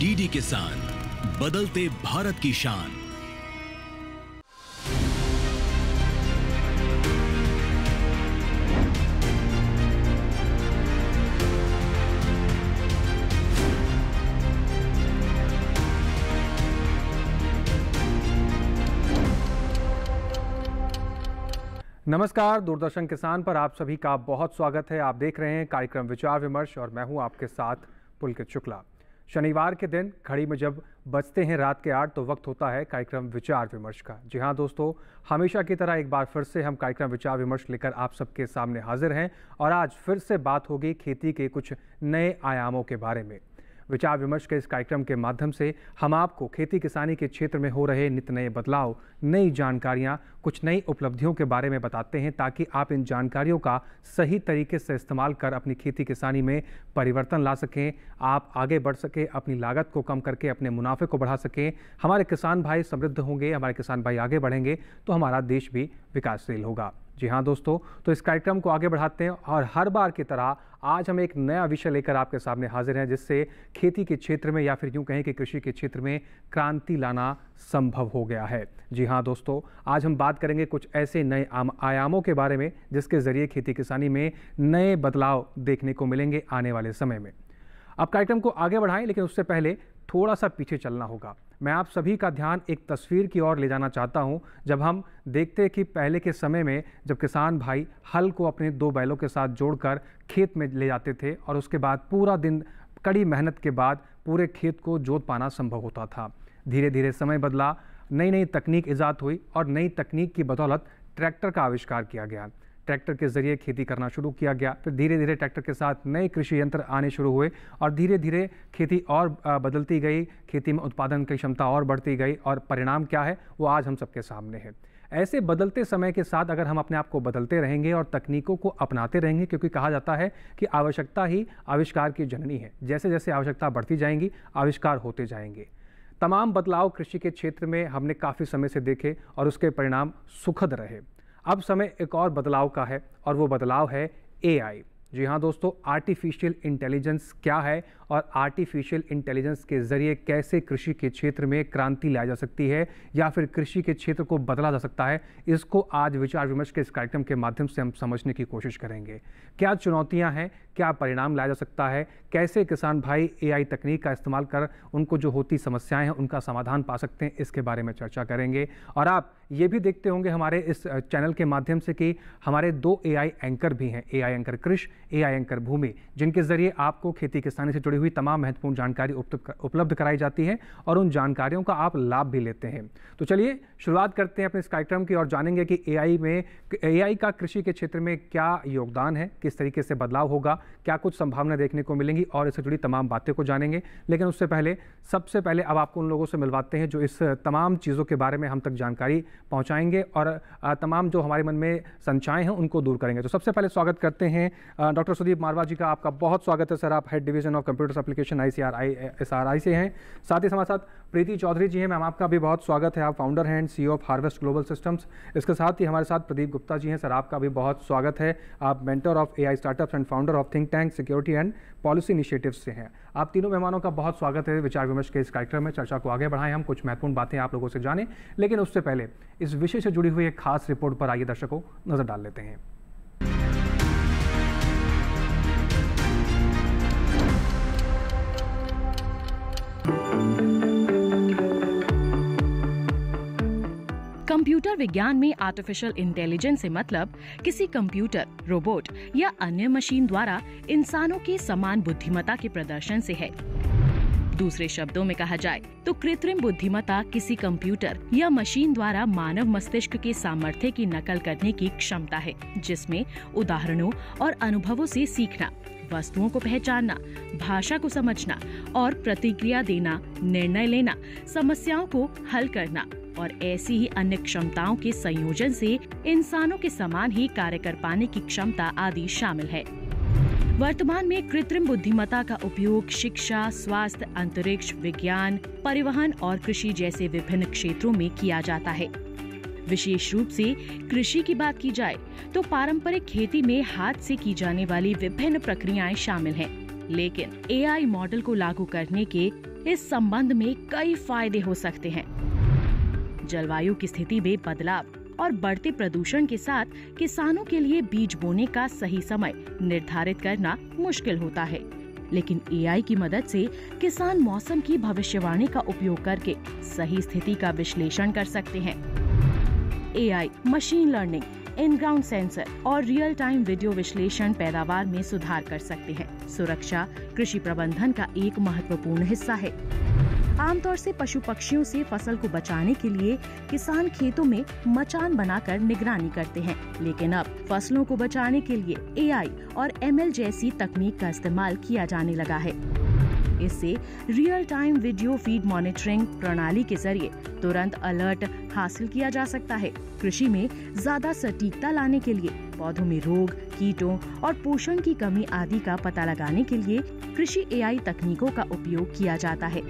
DD किसान बदलते भारत की शान नमस्कार दूरदर्शन किसान पर आप सभी का बहुत स्वागत है आप देख रहे हैं कार्यक्रम विचार विमर्श और मैं हूं आपके साथ पुलकित शुक्ला शनिवार के दिन घड़ी में जब बजते हैं रात के आठ तो वक्त होता है कार्यक्रम विचार विमर्श का जी हाँ दोस्तों हमेशा की तरह एक बार फिर से हम कार्यक्रम विचार विमर्श लेकर आप सबके सामने हाजिर हैं और आज फिर से बात होगी खेती के कुछ नए आयामों के बारे में विचार विमर्श के इस कार्यक्रम के माध्यम से हम आपको खेती किसानी के क्षेत्र में हो रहे नित नए बदलाव नई जानकारियाँ कुछ नई उपलब्धियों के बारे में बताते हैं ताकि आप इन जानकारियों का सही तरीके से इस्तेमाल कर अपनी खेती किसानी में परिवर्तन ला सकें आप आगे बढ़ सकें अपनी लागत को कम करके अपने मुनाफे को बढ़ा सकें हमारे किसान भाई समृद्ध होंगे हमारे किसान भाई आगे बढ़ेंगे तो हमारा देश भी विकासशील होगा जी हाँ दोस्तों तो इस कार्यक्रम को आगे बढ़ाते हैं और हर बार की तरह आज हम एक नया विषय लेकर आपके सामने हाजिर हैं जिससे खेती के क्षेत्र में या फिर यूँ कहें कि कृषि के क्षेत्र में क्रांति लाना संभव हो गया है जी हाँ दोस्तों आज हम बात करेंगे कुछ ऐसे नए आयामों के बारे में जिसके ज़रिए खेती किसानी में नए बदलाव देखने को मिलेंगे आने वाले समय में अब कार्यक्रम को आगे बढ़ाएं लेकिन उससे पहले थोड़ा सा पीछे चलना होगा मैं आप सभी का ध्यान एक तस्वीर की ओर ले जाना चाहता हूं जब हम देखते हैं कि पहले के समय में जब किसान भाई हल को अपने दो बैलों के साथ जोड़कर खेत में ले जाते थे और उसके बाद पूरा दिन कड़ी मेहनत के बाद पूरे खेत को जोत पाना संभव होता था धीरे धीरे समय बदला नई नई तकनीक ईजाद हुई और नई तकनीक की बदौलत ट्रैक्टर का आविष्कार किया गया ट्रैक्टर के जरिए खेती करना शुरू किया गया फिर धीरे धीरे ट्रैक्टर के साथ नए कृषि यंत्र आने शुरू हुए और धीरे धीरे खेती और बदलती गई खेती में उत्पादन की क्षमता और बढ़ती गई और परिणाम क्या है वो आज हम सबके सामने है ऐसे बदलते समय के साथ अगर हम अपने आप को बदलते रहेंगे और तकनीकों को अपनाते रहेंगे क्योंकि कहा जाता है कि आवश्यकता ही आविष्कार की जननी है जैसे जैसे आवश्यकता बढ़ती जाएंगी आविष्कार होते जाएंगे तमाम बदलाव कृषि के क्षेत्र में हमने काफ़ी समय से देखे और उसके परिणाम सुखद रहे अब समय एक और बदलाव का है और वो बदलाव है एआई जी हाँ दोस्तों आर्टिफिशियल इंटेलिजेंस क्या है और आर्टिफिशियल इंटेलिजेंस के ज़रिए कैसे कृषि के क्षेत्र में क्रांति लाई जा सकती है या फिर कृषि के क्षेत्र को बदला जा सकता है इसको आज विचार विमर्श के इस कार्यक्रम के माध्यम से हम समझने की कोशिश करेंगे क्या चुनौतियां हैं क्या परिणाम लाया जा सकता है कैसे किसान भाई एआई तकनीक का इस्तेमाल कर उनको जो होती समस्याएं हैं उनका समाधान पा सकते हैं इसके बारे में चर्चा करेंगे और आप ये भी देखते होंगे हमारे इस चैनल के माध्यम से कि हमारे दो एआई एंकर भी हैं AI anchor Krishi AI anchor Bhoomi जिनके ज़रिए आपको खेती किसानी से जुड़ी हुई तमाम महत्वपूर्ण जानकारी उपलब्ध कराई जाती है और उन जानकारियों का आप लाभ भी लेते हैं तो चलिए शुरुआत करते हैं अपने इस कार्यक्रम की और जानेंगे कि ए में ए का कृषि के क्षेत्र में क्या योगदान है किस तरीके से बदलाव होगा क्या कुछ संभावना देखने को मिलेंगी और इससे जुड़ी तमाम बातें को जानेंगे लेकिन उससे पहले सबसे पहले अब आपको उन लोगों से मिलवाते हैं जो इस तमाम चीज़ों के बारे में हम तक जानकारी पहुंचाएंगे और तमाम जो हमारे मन में संचाएँ हैं उनको दूर करेंगे तो सबसे पहले स्वागत करते हैं डॉक्टर सुदीप मारवा जी का आपका बहुत स्वागत है सर आप head division of computers application I C R I S R I से हैं साथ ही साथ प्रीति चौधरी जी हैं मैम आपका भी बहुत स्वागत है आप फाउंडर हैं and CEO of Harvest Global Systems इसके साथ ही हमारे साथ प्रदीप गुप्ता जी हैं सर आपका भी बहुत स्वागत है आप mentor of AI startups and founder of think tank security and policy initiative से हैं आप तीनों मेहमानों का बहुत स्वागत है विचार विमर्श के इस कार्यक्रम में चर्चा को आगे बढ़ाएं हम कुछ महत्वपूर्ण बातें आप लोगों से जाने लेकिन उससे पहले इस विषय से जुड़ी हुई एक खास रिपोर्ट पर आइए दर्शकों नज़र डाल लेते हैं कंप्यूटर विज्ञान में आर्टिफिशियल इंटेलिजेंस से मतलब किसी कंप्यूटर रोबोट या अन्य मशीन द्वारा इंसानों के समान बुद्धिमता के प्रदर्शन से है दूसरे शब्दों में कहा जाए तो कृत्रिम बुद्धिमता किसी कंप्यूटर या मशीन द्वारा मानव मस्तिष्क के सामर्थ्य की नकल करने की क्षमता है जिसमें उदाहरणों और अनुभवों से सीखना वस्तुओं को पहचानना भाषा को समझना और प्रतिक्रिया देना निर्णय लेना समस्याओं को हल करना और ऐसी ही अन्य क्षमताओं के संयोजन से इंसानों के समान ही कार्य कर पाने की क्षमता आदि शामिल है वर्तमान में कृत्रिम बुद्धिमत्ता का उपयोग शिक्षा स्वास्थ्य अंतरिक्ष विज्ञान परिवहन और कृषि जैसे विभिन्न क्षेत्रों में किया जाता है विशेष रूप से कृषि की बात की जाए तो पारंपरिक खेती में हाथ से की जाने वाली विभिन्न प्रक्रियाएं शामिल हैं लेकिन एआई मॉडल को लागू करने के इस संबंध में कई फायदे हो सकते हैं जलवायु की स्थिति में बदलाव और बढ़ते प्रदूषण के साथ किसानों के लिए बीज बोने का सही समय निर्धारित करना मुश्किल होता है लेकिन एआई की मदद से किसान मौसम की भविष्यवाणी का उपयोग करके सही स्थिति का विश्लेषण कर सकते हैं AI, machine learning in ground sensor और रियल टाइम वीडियो विश्लेषण पैदावार में सुधार कर सकते हैं सुरक्षा कृषि प्रबंधन का एक महत्वपूर्ण हिस्सा है आमतौर से पशु पक्षियों से फसल को बचाने के लिए किसान खेतों में मचान बनाकर निगरानी करते हैं लेकिन अब फसलों को बचाने के लिए एआई और एमएल जैसी तकनीक का इस्तेमाल किया जाने लगा है इससे real time video feed monitoring प्रणाली के जरिए तुरंत अलर्ट हासिल किया जा सकता है कृषि में ज्यादा सटीकता लाने के लिए पौधों में रोग कीटों और पोषण की कमी आदि का पता लगाने के लिए कृषि एआई तकनीकों का उपयोग किया जाता है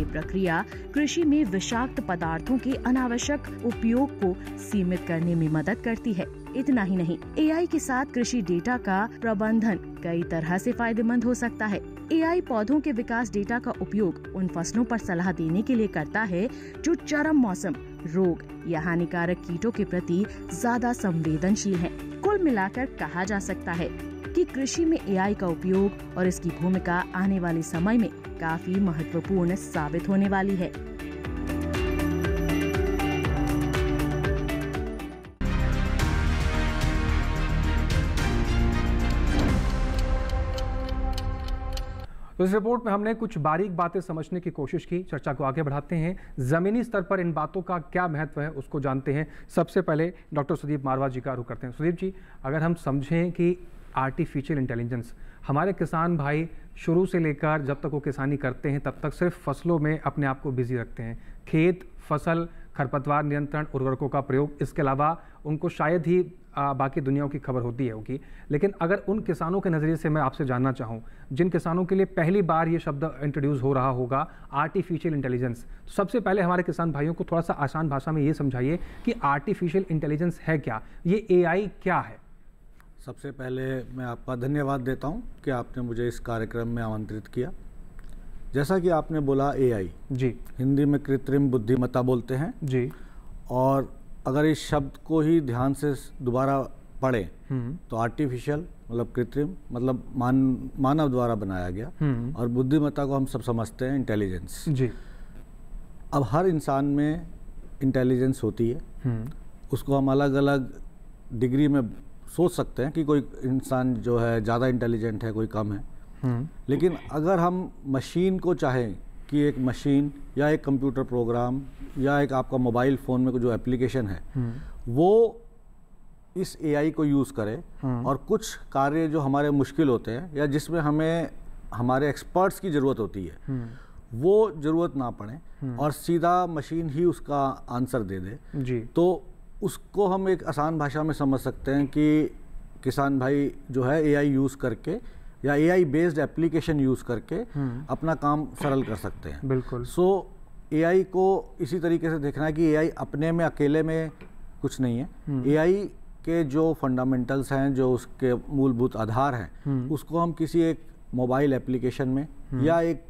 ये प्रक्रिया कृषि में विषाक्त पदार्थों के अनावश्यक उपयोग को सीमित करने में मदद करती है इतना ही नहीं एआई के साथ कृषि डेटा का प्रबंधन कई तरह से फायदेमंद हो सकता है एआई पौधों के विकास डेटा का उपयोग उन फसलों पर सलाह देने के लिए करता है जो चरम मौसम रोग या हानिकारक कीटों के प्रति ज्यादा संवेदनशील है कुल मिलाकर कहा जा सकता है कि कृषि में एआई का उपयोग और इसकी भूमिका आने वाले समय में काफी महत्वपूर्ण साबित होने वाली है तो इस रिपोर्ट में हमने कुछ बारीक बातें समझने की कोशिश की चर्चा को आगे बढ़ाते हैं ज़मीनी स्तर पर इन बातों का क्या महत्व है उसको जानते हैं सबसे पहले डॉक्टर सुदीप मारवा जी का रुख करते हैं सुदीप जी अगर हम समझें कि आर्टिफिशियल इंटेलिजेंस हमारे किसान भाई शुरू से लेकर जब तक वो किसानी करते हैं तब तक सिर्फ फसलों में अपने आप को बिजी रखते हैं खेत फसल खरपतवार नियंत्रण उर्वरकों का प्रयोग इसके अलावा उनको शायद ही आ, बाकी दुनिया की खबर होती है होगी लेकिन अगर उन किसानों के नज़रिए से मैं आपसे जानना चाहूँ जिन किसानों के लिए पहली बार ये शब्द इंट्रोड्यूस हो रहा होगा आर्टिफिशियल इंटेलिजेंस तो सबसे पहले हमारे किसान भाइयों को थोड़ा सा आसान भाषा में ये समझाइए कि आर्टिफिशियल इंटेलिजेंस है क्या ये ए क्या है सबसे पहले मैं आपका धन्यवाद देता हूँ कि आपने मुझे इस कार्यक्रम में आमंत्रित किया जैसा कि आपने बोला एआई जी हिंदी में कृत्रिम बुद्धिमत्ता बोलते हैं जी और अगर इस शब्द को ही ध्यान से दोबारा पढ़े हम्म। तो आर्टिफिशियल मतलब कृत्रिम मतलब मान मानव द्वारा बनाया गया हम्म। और बुद्धिमत्ता को हम सब समझते हैं इंटेलिजेंस जी अब हर इंसान में इंटेलिजेंस होती है हम्म। उसको हम अलग अलग डिग्री में सोच सकते हैं कि कोई इंसान जो है ज़्यादा इंटेलिजेंट है कोई कम है लेकिन अगर हम मशीन को चाहें कि एक मशीन या एक कंप्यूटर प्रोग्राम या एक आपका मोबाइल फ़ोन में जो एप्लीकेशन है वो इस एआई को यूज़ करे और कुछ कार्य जो हमारे मुश्किल होते हैं या जिसमें हमें हमारे एक्सपर्ट्स की ज़रूरत होती है वो ज़रूरत ना पड़े और सीधा मशीन ही उसका आंसर दे दे जी तो उसको हम एक आसान भाषा में समझ सकते हैं कि किसान भाई जो है एआई यूज़ करके या एआई बेस्ड एप्लीकेशन यूज़ करके हम्म। अपना काम सरल कर सकते हैं बिल्कुल सो so, एआई को इसी तरीके से देखना है कि एआई अपने में अकेले में कुछ नहीं है एआई हम्म। के जो फंडामेंटल्स हैं जो उसके मूलभूत आधार हैं हम्म। उसको हम किसी एक मोबाइल एप्लीकेशन में या एक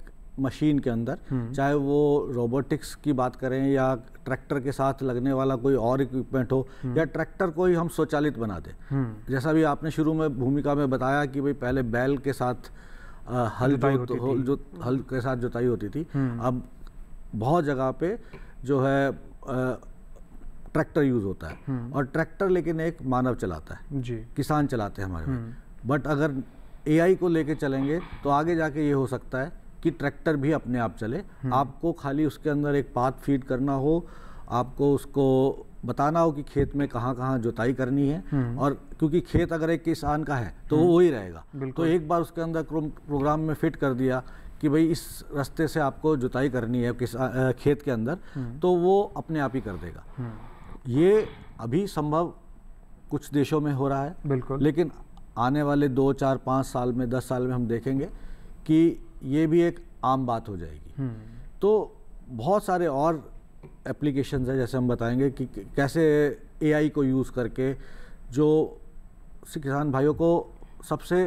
मशीन के अंदर हम्म। चाहे वो रोबोटिक्स की बात करें या ट्रैक्टर के साथ लगने वाला कोई और इक्विपमेंट हो हम्म। या ट्रैक्टर को ही हम स्वचालित बना दें हम्म। जैसा भी आपने शुरू में भूमिका में बताया कि भाई पहले बैल के साथ हल जो, जो हल के साथ जुताई होती थी अब बहुत जगह पे जो है ट्रैक्टर यूज होता है और ट्रैक्टर लेकिन एक मानव चलाता है जी। किसान चलाते हैं हमारे बट अगर एआई को लेके चलेंगे तो आगे जाके ये हो सकता है कि ट्रैक्टर भी अपने आप चले हम्म। आपको खाली उसके अंदर एक पाथ फीड करना हो आपको उसको बताना हो कि खेत में कहाँ कहाँ जुताई करनी है हम्म। और क्योंकि खेत अगर एक किसान का है तो वो हम्म। ही रहेगा तो एक बार उसके अंदर प्रोग्राम में फिट कर दिया कि भाई इस रास्ते से आपको जुताई करनी है किस खेत के अंदर तो वो अपने आप ही कर देगा ये अभी संभव कुछ देशों में हो रहा है बिल्कुल लेकिन आने वाले दो चार पाँच साल में दस साल में हम देखेंगे कि ये भी एक आम बात हो जाएगी हम्म। तो बहुत सारे और एप्लीकेशंस है जैसे हम बताएंगे कि कैसे एआई को यूज़ करके जो किसान भाइयों को सबसे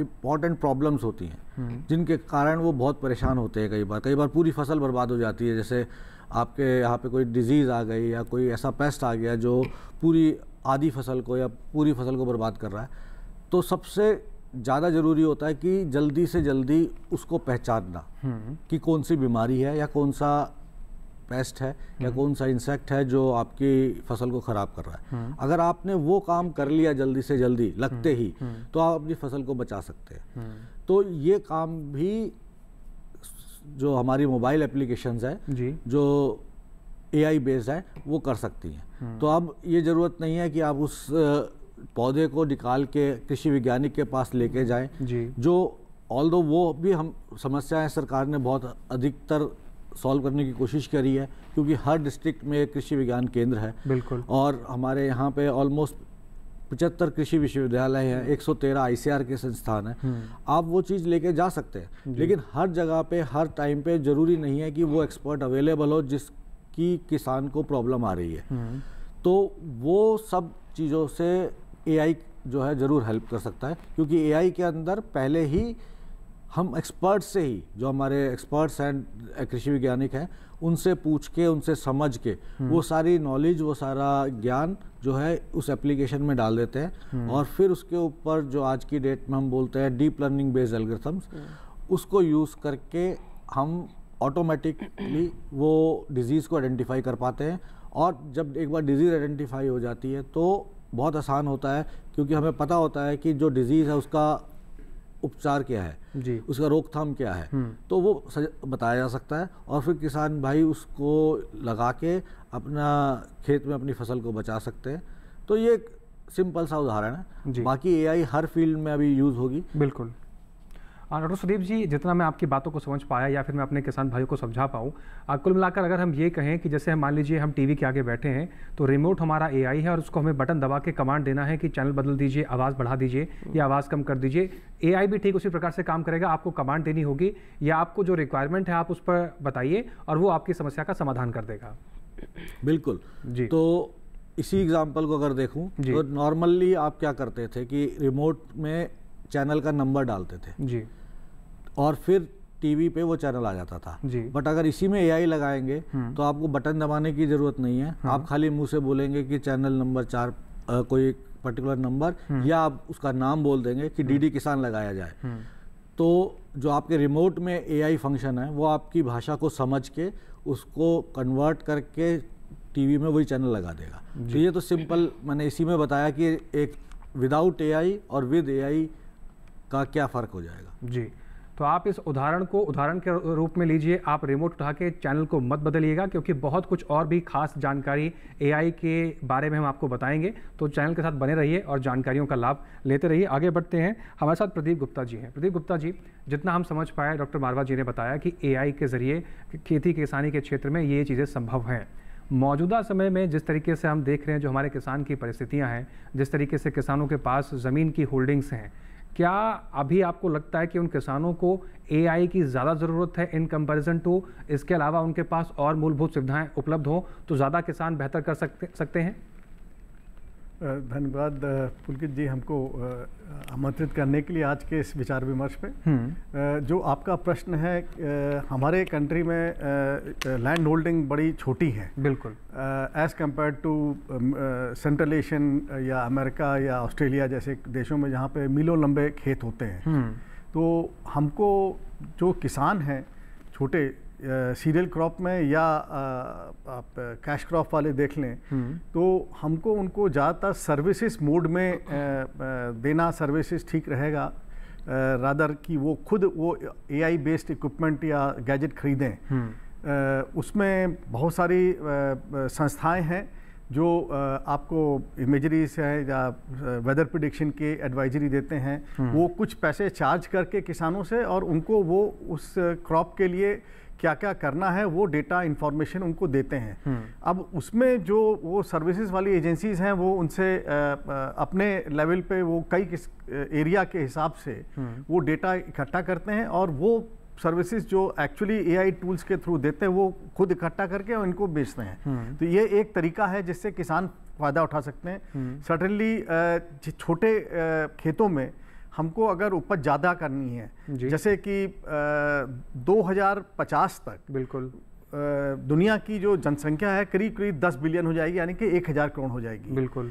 इम्पॉर्टेंट प्रॉब्लम्स होती हैं हम्म। जिनके कारण वो बहुत परेशान होते हैं कई बार कई बार पूरी फसल बर्बाद हो जाती है जैसे आपके यहाँ पे कोई डिजीज़ आ गई या कोई ऐसा पेस्ट आ गया जो पूरी आधी फसल को या पूरी फसल को बर्बाद कर रहा है तो सबसे ज़्यादा ज़रूरी होता है कि जल्दी से जल्दी उसको पहचानना हम्म। कि कौन सी बीमारी है या कौन सा पेस्ट है या हम्म। कौन सा इंसेक्ट है जो आपकी फसल को ख़राब कर रहा है हम्म। अगर आपने वो काम कर लिया जल्दी से जल्दी लगते ही तो आप अपनी फसल को बचा सकते हैं तो ये काम भी जो हमारी मोबाइल एप्लीकेशन है जो ए आई बेस्ड है वो कर सकती हैं तो अब ये ज़रूरत नहीं है कि आप उस पौधे को निकाल के कृषि वैज्ञानिक के पास लेके जाएं जो ऑल दो वो भी हम समस्याएं सरकार ने बहुत अधिकतर सॉल्व करने की कोशिश करी है क्योंकि हर डिस्ट्रिक्ट में एक कृषि विज्ञान केंद्र है बिल्कुल और हमारे यहाँ पे ऑलमोस्ट पचहत्तर कृषि विश्वविद्यालय हैं 113 आईसीआर के संस्थान हैं हम्म। आप वो चीज़ लेके जा सकते हैं लेकिन हर जगह पे हर टाइम पे ज़रूरी नहीं है कि वो एक्सपर्ट अवेलेबल हो जिसकी किसान को प्रॉब्लम आ रही है हम्म। तो वो सब चीज़ों से एआई जो है ज़रूर हेल्प कर सकता है क्योंकि एआई के अंदर पहले ही हम एक्सपर्ट से ही जो हमारे एक्सपर्ट्स हैं कृषि वैज्ञानिक हैं उनसे पूछ के उनसे समझ के हम्म। वो सारी नॉलेज वो सारा ज्ञान जो है उस एप्लीकेशन में डाल देते हैं हम्म। और फिर उसके ऊपर जो आज की डेट में हम बोलते हैं डीप लर्निंग बेस्ड एल्गोरिथम्स उसको यूज़ करके हम ऑटोमेटिकली वो डिज़ीज़ को आइडेंटिफाई कर पाते हैं और जब एक बार डिज़ीज़ आइडेंटिफाई हो जाती है तो बहुत आसान होता है क्योंकि हमें पता होता है कि जो डिज़ीज़ है उसका उपचार क्या है जी उसका रोकथाम क्या है हम्म। तो वो बताया जा सकता है और फिर किसान भाई उसको लगा के अपना खेत में अपनी फसल को बचा सकते हैं तो ये एक सिंपल सा उदाहरण है बाकी एआई हर फील्ड में अभी यूज़ होगी बिल्कुल हाँ, डॉक्टर सुदीप जी जितना मैं आपकी बातों को समझ पाया या फिर मैं अपने किसान भाइयों को समझा पाऊँ कुल मिलाकर अगर हम ये कहें कि जैसे मान लीजिए हम टीवी के आगे बैठे हैं तो रिमोट हमारा एआई है और उसको हमें बटन दबा के कमांड देना है कि चैनल बदल दीजिए आवाज़ बढ़ा दीजिए या आवाज़ कम कर दीजिए ए भी ठीक उसी प्रकार से काम करेगा आपको कमांड देनी होगी या आपको जो रिक्वायरमेंट है आप उस पर बताइए और वो आपकी समस्या का समाधान कर देगा बिल्कुल जी तो इसी एग्जाम्पल को अगर देखूँ तो नॉर्मली आप क्या करते थे कि रिमोट में चैनल का नंबर डालते थे जी और फिर टीवी पे वो चैनल आ जाता था जी बट अगर इसी में एआई लगाएंगे हम्म। तो आपको बटन दबाने की जरूरत नहीं है हाँ। आप खाली मुंह से बोलेंगे कि चैनल नंबर चार आ, कोई पर्टिकुलर हम्म। नंबर या आप उसका नाम बोल देंगे कि डीडी हम्म। किसान लगाया जाए तो जो आपके रिमोट में एआई फंक्शन है वो आपकी भाषा को समझ के उसको कन्वर्ट करके टीवी में वही चैनल लगा देगा तो ये तो सिंपल मैंने इसी में बताया कि एक विदाउट एआई और विद एआई का क्या फ़र्क हो जाएगा जी तो आप इस उदाहरण को उदाहरण के रूप में लीजिए आप रिमोट उठा के चैनल को मत बदलिएगा क्योंकि बहुत कुछ और भी खास जानकारी एआई के बारे में हम आपको बताएंगे तो चैनल के साथ बने रहिए और जानकारियों का लाभ लेते रहिए आगे बढ़ते हैं हमारे साथ प्रदीप गुप्ता जी हैं प्रदीप गुप्ता जी जितना हम समझ पाए डॉक्टर मारवा जी ने बताया कि ए के ज़रिए खेती किसानी के क्षेत्र में ये चीज़ें संभव हैं मौजूदा समय में जिस तरीके से हम देख रहे हैं जो हमारे किसान की परिस्थितियां हैं जिस तरीके से किसानों के पास ज़मीन की होल्डिंग्स हैं क्या अभी आपको लगता है कि उन किसानों को एआई की ज़्यादा ज़रूरत है इन कंपैरिजन टू इसके अलावा उनके पास और मूलभूत सुविधाएं उपलब्ध हों तो ज़्यादा किसान बेहतर कर सकते सकते हैं धन्यवाद पुलकित जी हमको आमंत्रित करने के लिए आज के इस विचार विमर्श पे हम्म। जो आपका प्रश्न है हमारे कंट्री में लैंड होल्डिंग बड़ी छोटी है बिल्कुल as compare to central Asian या अमेरिका या ऑस्ट्रेलिया जैसे देशों में जहाँ पे मीलों लंबे खेत होते हैं हम्म। तो हमको जो किसान हैं छोटे सीरियल क्रॉप में या आप कैश क्रॉप वाले देख लें हम्म। तो हमको उनको ज़्यादातर सर्विसेज मोड में देना सर्विसेज ठीक रहेगा रादर कि वो खुद वो एआई बेस्ड इक्विपमेंट या गैजेट खरीदें हम्म। उसमें बहुत सारी संस्थाएं हैं जो आपको इमेजरीज हैं या वेदर प्रिडिक्शन के एडवाइजरी देते हैं हम्म। वो कुछ पैसे चार्ज करके किसानों से और उनको वो उस क्रॉप के लिए क्या क्या करना है वो डेटा इन्फॉर्मेशन उनको देते हैं हम्म। अब उसमें जो वो सर्विसेज वाली एजेंसीज हैं वो उनसे अपने लेवल पे वो कई किस एरिया के हिसाब से हम्म। वो डेटा इकट्ठा करते हैं और वो सर्विसेज जो एक्चुअली एआई टूल्स के थ्रू देते हैं वो खुद इकट्ठा करके और इनको बेचते हैं हम्म। तो ये एक तरीका है जिससे किसान फ़ायदा उठा सकते हैं सडनली छोटे खेतों में हमको अगर उपज ज़्यादा करनी है जैसे कि दो तक बिल्कुल दुनिया की जो जनसंख्या है करीब करीब 10 बिलियन हो जाएगी यानी कि 1000 करोड़ हो जाएगी बिल्कुल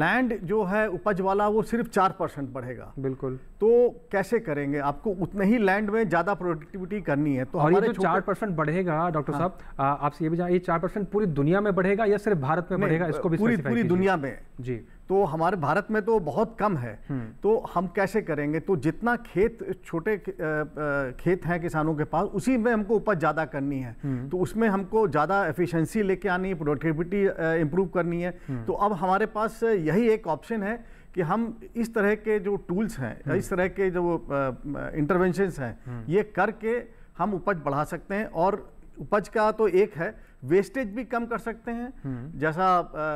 लैंड जो है उपज वाला वो सिर्फ चार परसेंट बढ़ेगा बिल्कुल तो कैसे करेंगे आपको उतने ही लैंड में ज्यादा प्रोडक्टिविटी करनी है तो और ये जो चार परसेंट बढ़ेगा डॉक्टर हाँ। साहब आपसे ये भी जान ये चार परसेंट पूरी दुनिया में बढ़ेगा या सिर्फ भारत में बढ़ेगा इसको भी पूरी दुनिया में जी तो हमारे भारत में तो बहुत कम है हम्म। तो हम कैसे करेंगे तो जितना खेत छोटे खेत हैं किसानों के पास उसी में हमको उपज ज़्यादा करनी है हम्म। तो उसमें हमको ज़्यादा एफिशिएंसी लेके आनी है प्रोडक्टिविटी इम्प्रूव करनी है हम्म। तो अब हमारे पास यही एक ऑप्शन है कि हम इस तरह के जो टूल्स हैं इस तरह के जो इंटरवेंशनस हैं ये करके हम उपज बढ़ा सकते हैं और उपज का तो एक है वेस्टेज भी कम कर सकते हैं हम्म। जैसा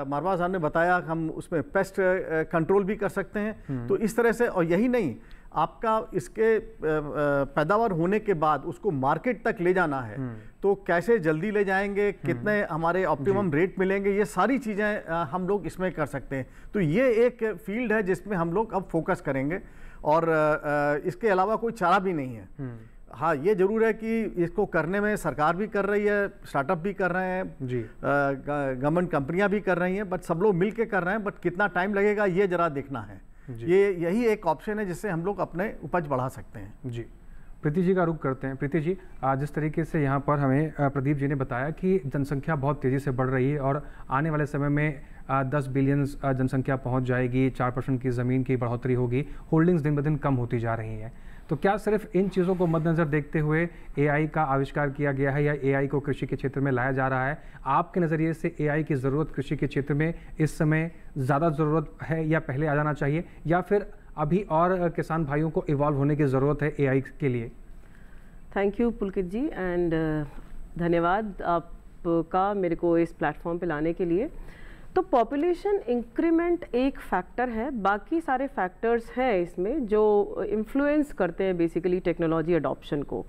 मारवा साहब ने बताया हम उसमें पेस्ट कंट्रोल भी कर सकते हैं हम्म। तो इस तरह से और यही नहीं आपका इसके पैदावार होने के बाद उसको मार्केट तक ले जाना है हम्म। तो कैसे जल्दी ले जाएंगे कितने हमारे ऑप्टिमम रेट मिलेंगे ये सारी चीज़ें हम लोग इसमें कर सकते हैं तो ये एक फील्ड है जिसमें हम लोग अब फोकस करेंगे और इसके अलावा कोई चारा भी नहीं है हाँ ये ज़रूर है कि इसको करने में सरकार भी कर रही है स्टार्टअप भी कर रहे हैं जी गवर्नमेंट कंपनियां भी कर रही हैं बट सब लोग मिल के कर रहे हैं बट कितना टाइम लगेगा ये ज़रा देखना है ये यही एक ऑप्शन है जिससे हम लोग अपने उपज बढ़ा सकते हैं जी प्रीति जी का रुख करते हैं प्रीति जी आज जिस तरीके से यहाँ पर हमें प्रदीप जी ने बताया कि जनसंख्या बहुत तेज़ी से बढ़ रही है और आने वाले समय में दस बिलियन जनसंख्या पहुँच जाएगी चार परसेंट की ज़मीन की बढ़ोतरी होगी होल्डिंग्स दिन ब दिन कम होती जा रही हैं तो क्या सिर्फ इन चीज़ों को मद्देनज़र देखते हुए एआई का आविष्कार किया गया है या एआई को कृषि के क्षेत्र में लाया जा रहा है आपके नज़रिए से एआई की ज़रूरत कृषि के क्षेत्र में इस समय ज़्यादा ज़रूरत है या पहले आ जाना चाहिए या फिर अभी और किसान भाइयों को इवॉल्व होने की ज़रूरत है ए के लिए thank you Pulkit ji and धन्यवाद आपका मेरे को इस प्लेटफॉर्म पे लाने के लिए तो पॉपुलेशन इंक्रीमेंट एक फैक्टर है बाकी सारे फैक्टर्स हैं इसमें जो इन्फ्लुएंस करते हैं बेसिकली टेक्नोलॉजी अडॉप्शन को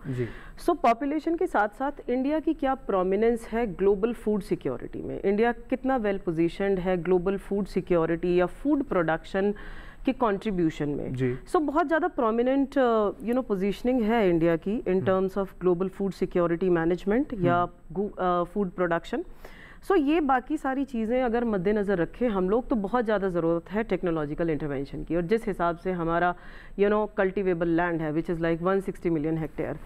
सो पॉपुलेशन so, के साथ साथ इंडिया की क्या प्रोमिनेंस है ग्लोबल फूड सिक्योरिटी में इंडिया कितना वेल well पोजिशनड है ग्लोबल फूड सिक्योरिटी या फूड प्रोडक्शन के कंट्रीब्यूशन में सो so, बहुत ज़्यादा प्रोमिनेंट यू नो पोजीशनिंग है इंडिया की in terms of global food security management या food hmm. Production uh, so so, ये बाकी सारी चीज़ें अगर मद्देनज़र रखें हम लोग तो बहुत ज़्यादा ज़रूरत है टेक्नोलॉजिकल इंटरवेंशन की और जिस हिसाब से हमारा यू नो कल्टिवेबल लैंड है which is like 160 million hectare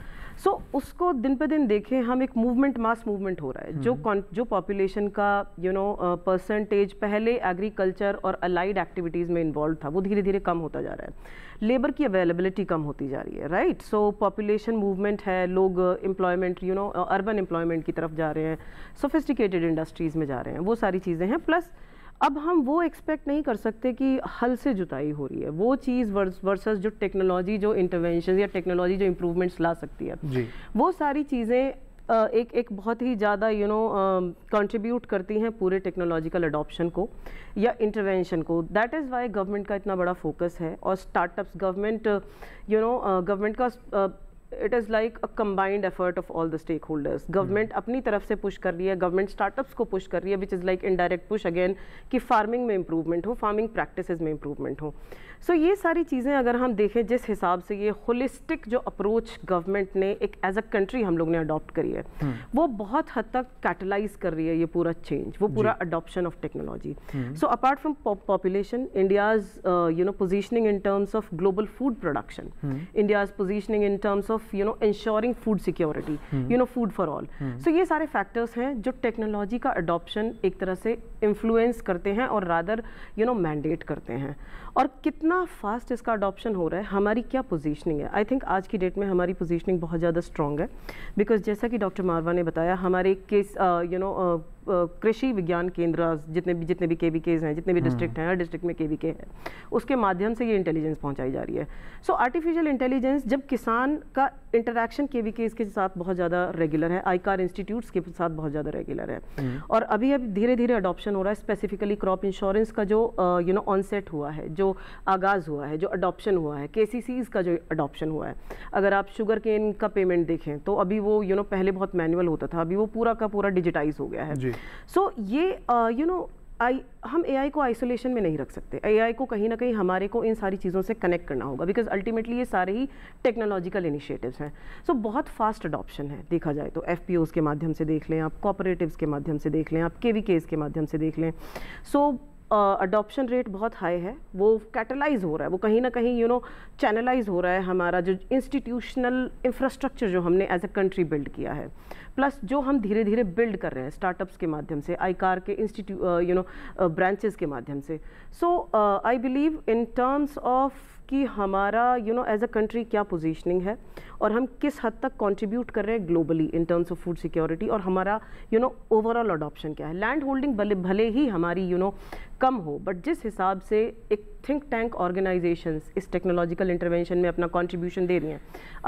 so so, उसको दिन पे दिन देखें हम एक मूवमेंट मास मूवमेंट हो रहा है जो हम्म। जो पॉपुलेशन का यू नो परसेंटेज पहले एग्रीकल्चर और अलाइड एक्टिविटीज़ में इन्वॉल्व था वो धीरे धीरे कम होता जा रहा है लेबर की अवेलेबिलिटी कम होती जा रही है राइट सो पॉपुलेशन मूवमेंट है लोग employment you know urban employment की तरफ जा रहे हैं सोफिस्टिकेटेड इंडस्ट्रीज़ में जा रहे हैं वो सारी चीज़ें हैं प्लस अब हम वो एक्सपेक्ट नहीं कर सकते कि हल से जुताई हो रही है वो चीज़ वर्सेस जो टेक्नोलॉजी जो इंटरवेंशन या टेक्नोलॉजी जो इम्प्रूवमेंट्स ला सकती है वो सारी चीज़ें एक एक बहुत ही ज़्यादा यू नो कंट्रीब्यूट करती हैं पूरे टेक्नोलॉजिकल अडॉप्शन को या इंटरवेंशन को दैट इज़ वाई गवर्नमेंट का इतना बड़ा फोकस है और startups government you know government का uh, it is like a combined effort of all the stakeholders government अपनी तरफ से पुश कर रही है गवर्नमेंट स्टार्टअप्स को पुश कर रही है which is like indirect push again कि फार्मिंग में इंप्रूवमेंट हो फार्मिंग प्रैक्टिस में इंप्रूवमेंट हो सो ये सारी चीज़ें अगर हम देखें जिस हिसाब से ये होलिस्टिक जो अप्रोच गवर्नमेंट ने एक एज अ कंट्री हम लोग ने अडॉप्ट करी है हम्म। वो बहुत हद तक कैटलाइज कर रही है ये पूरा चेंज वो पूरा adoption of technology so apart from population India's you know positioning in terms of global food production India's positioning in terms of you know ensuring food security you know food for all so ये सारे factors हैं जो technology का adoption एक तरह से influence करते हैं और रादर यू नो मैंडेट करते हैं और कितना फास्ट इसका अडॉप्शन हो रहा है हमारी क्या पोजीशनिंग है आई थिंक आज की डेट में हमारी पोजीशनिंग बहुत ज़्यादा स्ट्रॉन्ग है बिकॉज जैसा कि डॉक्टर मारवा ने बताया हमारे केस यू नो कृषि विज्ञान केंद्र जितने भी जितने भी के वी केज हैं जितने भी डिस्ट्रिक्ट हम्म। हैं हर डिस्ट्रिक्ट में के वी के है उसके माध्यम से ये इंटेलिजेंस पहुँचाई जा रही है सो आर्टिफिशियल इंटेलिजेंस जब किसान का इंटरेक्शन के वी केज के साथ बहुत ज़्यादा रेगुलर है आई कार इंस्टीट्यूट्स के साथ बहुत ज़्यादा रेगुलर है हम्म। और अभी अब धीरे धीरे अडॉप्शन हो रहा है स्पेसिफिकली क्रॉप इंश्योरेंस का जो यू नो ऑनसेट हुआ है जो आगाज़ हुआ है जो अडोप्शन हुआ है के का जो अडोप्शन हुआ है अगर आप शुगर केन का पेमेंट देखें तो अभी वो यू you नो know, पहले बहुत मैनुअल होता था अभी वो पूरा का पूरा डिजिटाइज हो गया है जी सो ये यू नो आई हम एआई को आइसोलेशन में नहीं रख सकते ए को कहीं ना कहीं हमारे को इन सारी चीज़ों से कनेक्ट करना होगा बिकॉज अल्टीमेटली ये सारे ही टेक्नोलॉजिकल इनिशिएटिव्स हैं सो so, बहुत फास्ट अडॉप्शन है देखा जाए तो एफ के माध्यम से देख लें आप कॉपरेटिव्स के माध्यम से देख लें आप के के माध्यम से देख लें so so, adoption uh, rate बहुत हाई है वो कैटलाइज हो रहा है वो कहीं ना कहीं यू नो चैनलाइज हो रहा है हमारा जो इंस्टीट्यूशनल इंफ्रास्ट्रक्चर जो हमने एज अ कंट्री बिल्ड किया है प्लस जो हम धीरे धीरे बिल्ड कर रहे हैं स्टार्टअप्स के माध्यम से आई कार के इंस्टीट्यू यू नो ब्रांचेस के माध्यम से so I believe in terms of कि हमारा you know as a country क्या पोजीशनिंग है और हम किस हद तक कंट्रीब्यूट कर रहे हैं globally in terms of food security और हमारा यू नो ओवरऑल अडॉप्शन क्या है लैंड होल्डिंग भले भले ही हमारी यू you नो know, कम हो बट जिस हिसाब से एक थिंक टैंक ऑर्गेनाइजेशन इस टेक्नोलॉजिकल इंटरवेंशन में अपना कॉन्ट्रीब्यूशन दे रही हैं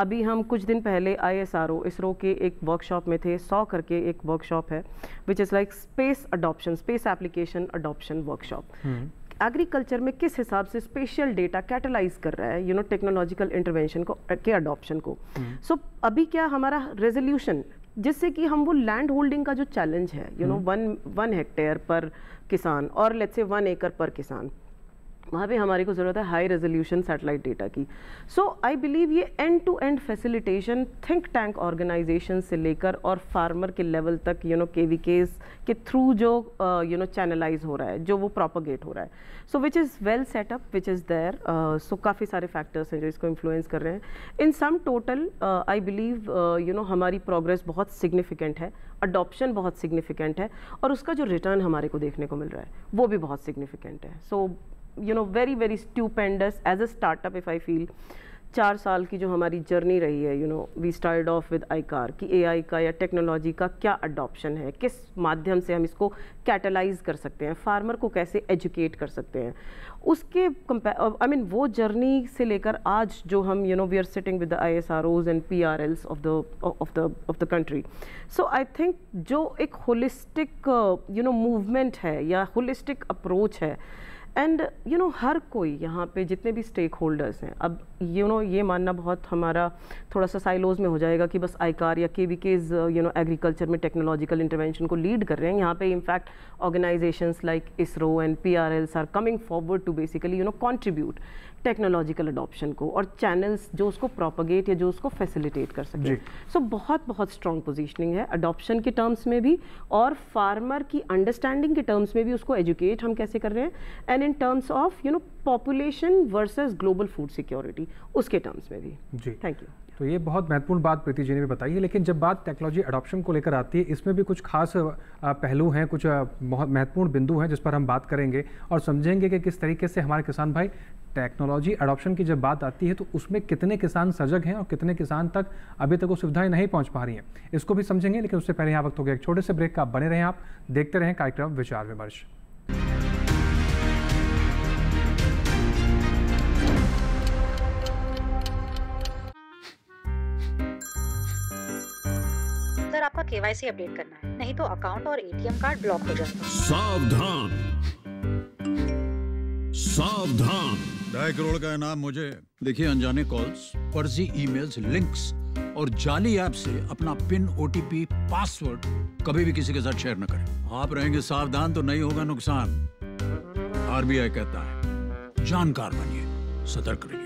अभी हम कुछ दिन पहले आई इसरो के एक वर्कशॉप में थे सौ करके एक वर्कशॉप है which is like space adoption space application adoption workshop agriculture में किस हिसाब से स्पेशल डेटा कैटलाइज कर रहा है यू नो टेक्नोलॉजिकल इंटरवेंशन को uh, के अडॉप्शन को सो हम्म। so, अभी क्या हमारा रेजोल्यूशन जिससे कि हम वो लैंड होल्डिंग का जो चैलेंज है you know one one hectare पर किसान और लेट्स से वन एकड़ पर किसान वहाँ पे हमारे को ज़रूरत है हाई रेजोल्यूशन सैटेलाइट डेटा की सो आई बिलीव ये end to end facilitation think tank organisation से लेकर और फार्मर के लेवल तक you know K V Ks के थ्रू जो यू नो चैनलाइज हो रहा है जो वो प्रोपोगेट हो रहा है so which is well setup which is there so काफ़ी सारे फैक्टर्स हैं जो इसको इन्फ्लुएंस कर रहे हैं in sum total I believe you know हमारी प्रोग्रेस बहुत सिग्निफिकेंट है अडोप्शन बहुत सिग्निफिकेंट है और उसका जो रिटर्न हमारे को देखने को मिल रहा है वो भी बहुत सिग्निफिकेंट है so so, you know very very stupendous as a startup if I feel चार साल की जो हमारी जर्नी रही है you know we start off with ICAR कि आई का या टेक्नोलॉजी का क्या अडॉप्शन है किस माध्यम से हम इसको कैटलाइज कर सकते हैं फार्मर को कैसे एजुकेट कर सकते हैं उसके आई मीन वो जर्नी से लेकर आज जो हम you know we are sitting with the I S R Os and P R Ls of the of the of the country so I think जो एक होलिस्टिक यू नो मूवमेंट है या होलिस्टिक अप्रोच है and you know हर कोई यहाँ पे जितने भी स्टेक होल्डर्स हैं अब यू you नो know, ये मानना बहुत हमारा थोड़ा सा साइलोज में हो जाएगा कि बस आईकार या K V Ks you know agriculture में टेक्नोलॉजिकल इंटरवेंशन को लीड कर रहे हैं यहाँ पे in fact organisations like ISRO and P R Ls are coming forward to basically you know contribute technological adoption को और चैनल्स जो उसको प्रोपोगेट या जो उसको फैसिलिटेट कर सके सो so, बहुत बहुत स्ट्रॉन्ग पोजीशनिंग है अडोप्शन के टर्म्स में भी और फार्मर की अंडरस्टैंडिंग के टर्म्स में भी उसको एजुकेट हम कैसे कर रहे हैं and in terms of you know population versus global food security उसके टर्म्स में भी जी थैंक यू तो ये बहुत महत्वपूर्ण बात प्रीति जी ने भी बताई है लेकिन जब बात टेक्नोलॉजी अडॉप्शन को लेकर आती है इसमें भी कुछ खास पहलू हैं कुछ बहुत महत्वपूर्ण बिंदु हैं जिस पर हम बात करेंगे और समझेंगे कि किस तरीके से हमारे किसान भाई टेक्नोलॉजी अडोप्शन की जब बात आती है तो उसमें कितने किसान सजग हैं और कितने किसान तक अभी तक वो सुविधाएं नहीं पहुंच पा रही हैं इसको भी समझेंगे लेकिन उससे पहले यहाँ वक्त हो गया एक छोटे से ब्रेक का बने रहें आप देखते रहें कार्यक्रम विचार विमर्श आपका केवाईसी अपडेट करना है नहीं तो अकाउंट और एटीएम कार्ड ब्लॉक हो जाएगा सावधान सावधान ढाई करोड़ का इनाम मुझे देखिए अनजाने कॉल्स फर्जी ईमेल्स, लिंक्स और जाली ऐप से अपना पिन ओटीपी पासवर्ड कभी भी किसी के साथ शेयर न करें आप रहेंगे सावधान तो नहीं होगा नुकसान आरबीआई कहता है जानकार बनिए सतर्क रहिए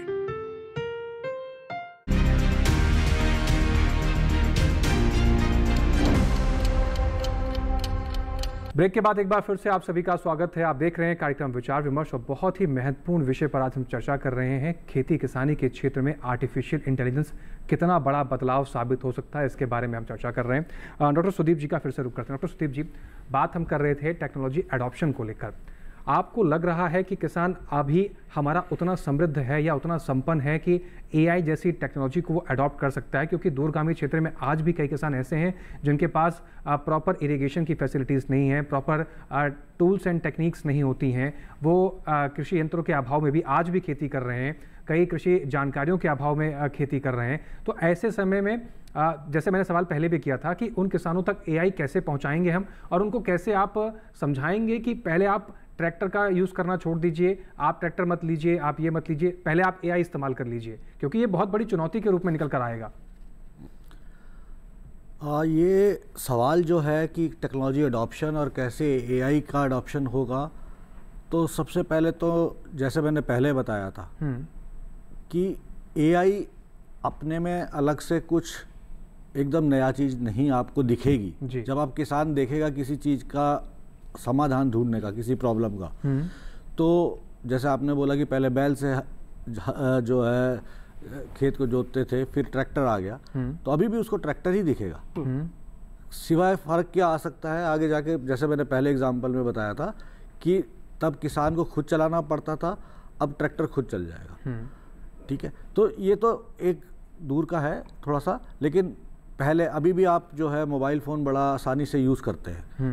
ब्रेक के बाद एक बार फिर से आप सभी का स्वागत है आप देख रहे हैं कार्यक्रम विचार विमर्श और बहुत ही महत्वपूर्ण विषय पर आज हम चर्चा कर रहे हैं खेती किसानी के क्षेत्र में आर्टिफिशियल इंटेलिजेंस कितना बड़ा बदलाव साबित हो सकता है इसके बारे में हम चर्चा कर रहे हैं डॉक्टर सुदीप जी का फिर से रुख करते हैं डॉक्टर सुदीप जी बात हम कर रहे थे टेक्नोलॉजी एडॉप्शन को लेकर आपको लग रहा है कि किसान अभी हमारा उतना समृद्ध है या उतना संपन्न है कि एआई जैसी टेक्नोलॉजी को वो अडॉप्ट कर सकता है क्योंकि दूरगामी क्षेत्र में आज भी कई किसान ऐसे हैं जिनके पास प्रॉपर इरिगेशन की फैसिलिटीज़ नहीं है प्रॉपर टूल्स एंड टेक्निक्स नहीं होती हैं वो कृषि यंत्रों के अभाव में भी आज भी खेती कर रहे हैं कई कृषि जानकारियों के अभाव में खेती कर रहे हैं तो ऐसे समय में जैसे मैंने सवाल पहले भी किया था कि उन किसानों तक एआई कैसे पहुंचाएंगे हम और उनको कैसे आप समझाएंगे कि पहले आप ट्रैक्टर का यूज़ करना छोड़ दीजिए आप ट्रैक्टर मत लीजिए आप ये मत लीजिए पहले आप एआई इस्तेमाल कर लीजिए क्योंकि ये बहुत बड़ी चुनौती के रूप में निकल कर आएगा आ, ये सवाल जो है कि टेक्नोलॉजी अडॉप्शन और कैसे एआई का अडॉप्शन होगा तो सबसे पहले तो जैसे मैंने पहले बताया था हम्म। कि ए अपने में अलग से कुछ एकदम नया चीज़ नहीं आपको दिखेगी जब आप किसान देखेगा किसी चीज़ का समाधान ढूंढने का किसी प्रॉब्लम का हम्म। तो जैसे आपने बोला कि पहले बैल से जो है खेत को जोतते थे फिर ट्रैक्टर आ गया हम्म। तो अभी भी उसको ट्रैक्टर ही दिखेगा हम्म। सिवाय फ़र्क क्या आ सकता है आगे जाके जैसे मैंने पहले एग्जाम्पल में बताया था कि तब किसान को खुद चलाना पड़ता था अब ट्रैक्टर खुद चल जाएगा ठीक है तो ये तो एक दूर का है थोड़ा सा लेकिन पहले अभी भी आप जो है मोबाइल फ़ोन बड़ा आसानी से यूज़ करते हैं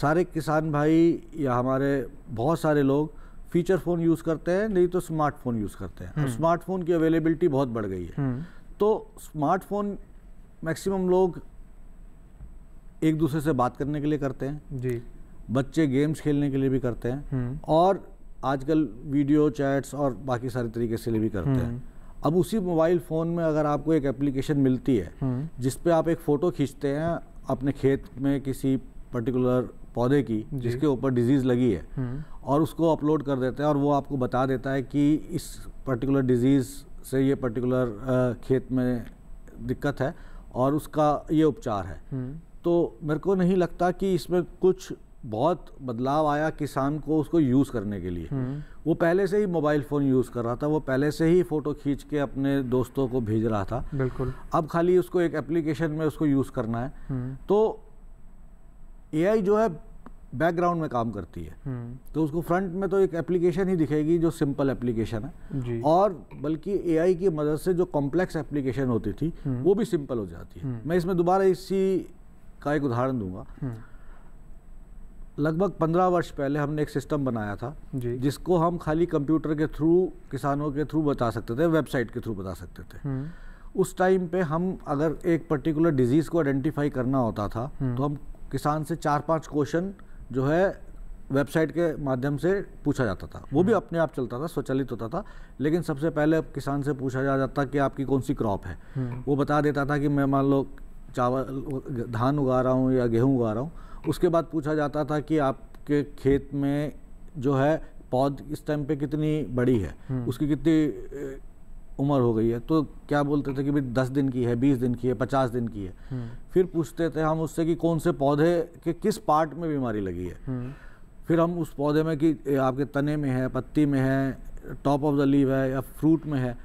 सारे किसान भाई या हमारे बहुत सारे लोग फीचर फ़ोन यूज़ करते हैं नहीं तो स्मार्टफोन यूज़ करते हैं हम्म। स्मार्टफोन की अवेलेबिलिटी बहुत बढ़ गई है हम्म। तो स्मार्टफोन मैक्सिमम लोग एक दूसरे से बात करने के लिए करते हैं जी बच्चे गेम्स खेलने के लिए भी करते हैं हम्म। और आजकल वीडियो चैट्स और बाकी सारे तरीके से भी करते हैं अब उसी मोबाइल फ़ोन में अगर आपको एक एप्लीकेशन मिलती है जिसपे आप एक फ़ोटो खींचते हैं अपने खेत में किसी पर्टिकुलर पौधे की जिसके ऊपर डिजीज़ लगी है हम्म। और उसको अपलोड कर देते हैं और वो आपको बता देता है कि इस पर्टिकुलर डिजीज़ से ये पर्टिकुलर खेत में दिक्कत है और उसका ये उपचार है हम्म। तो मेरे को नहीं लगता कि इसमें कुछ बहुत बदलाव आया किसान को उसको यूज़ करने के लिए हम्म। वो पहले से ही मोबाइल फ़ोन यूज़ कर रहा था वो पहले से ही फ़ोटो खींच के अपने दोस्तों को भेज रहा था बिल्कुल अब खाली उसको एक एप्लीकेशन में उसको यूज़ करना है तो एआई जो है बैकग्राउंड में काम करती है हम्म। तो उसको फ्रंट में तो एक एप्लीकेशन ही दिखेगी जो सिंपल एप्लीकेशन है और बल्कि एआई की मदद से जो कॉम्प्लेक्स एप्लीकेशन होती थी हम्म। वो भी सिंपल हो जाती है हम्म। मैं इसमें दोबारा इसी का एक उदाहरण दूंगा लगभग पंद्रह वर्ष पहले हमने एक सिस्टम बनाया था जिसको हम खाली कंप्यूटर के थ्रू किसानों के थ्रू बता सकते थे वेबसाइट के थ्रू बता सकते थे उस टाइम पे हम अगर एक पर्टिकुलर डिजीज़ को आइडेंटिफाई करना होता था तो हम किसान से चार पांच क्वेश्चन जो है वेबसाइट के माध्यम से पूछा जाता था वो भी हम्म। अपने आप चलता था स्वचालित होता था लेकिन सबसे पहले किसान से पूछा जा जाता कि आपकी कौन सी क्रॉप है हम्म। वो बता देता था कि मैं मान लो चावल धान उगा रहा हूँ या गेहूँ उगा रहा हूँ उसके बाद पूछा जाता था कि आपके खेत में जो है पौध इस टाइम पे कितनी बड़ी है हम्म। उसकी कितनी उम्र हो गई है तो क्या बोलते थे कि भाई दस दिन की है बीस दिन की है पचास दिन की है हम्म। फिर पूछते थे हम उससे कि कौन से पौधे के किस पार्ट में बीमारी लगी है हम्म। फिर हम उस पौधे में कि आपके तने में है पत्ती में है टॉप ऑफ द लीव है या फ्रूट में है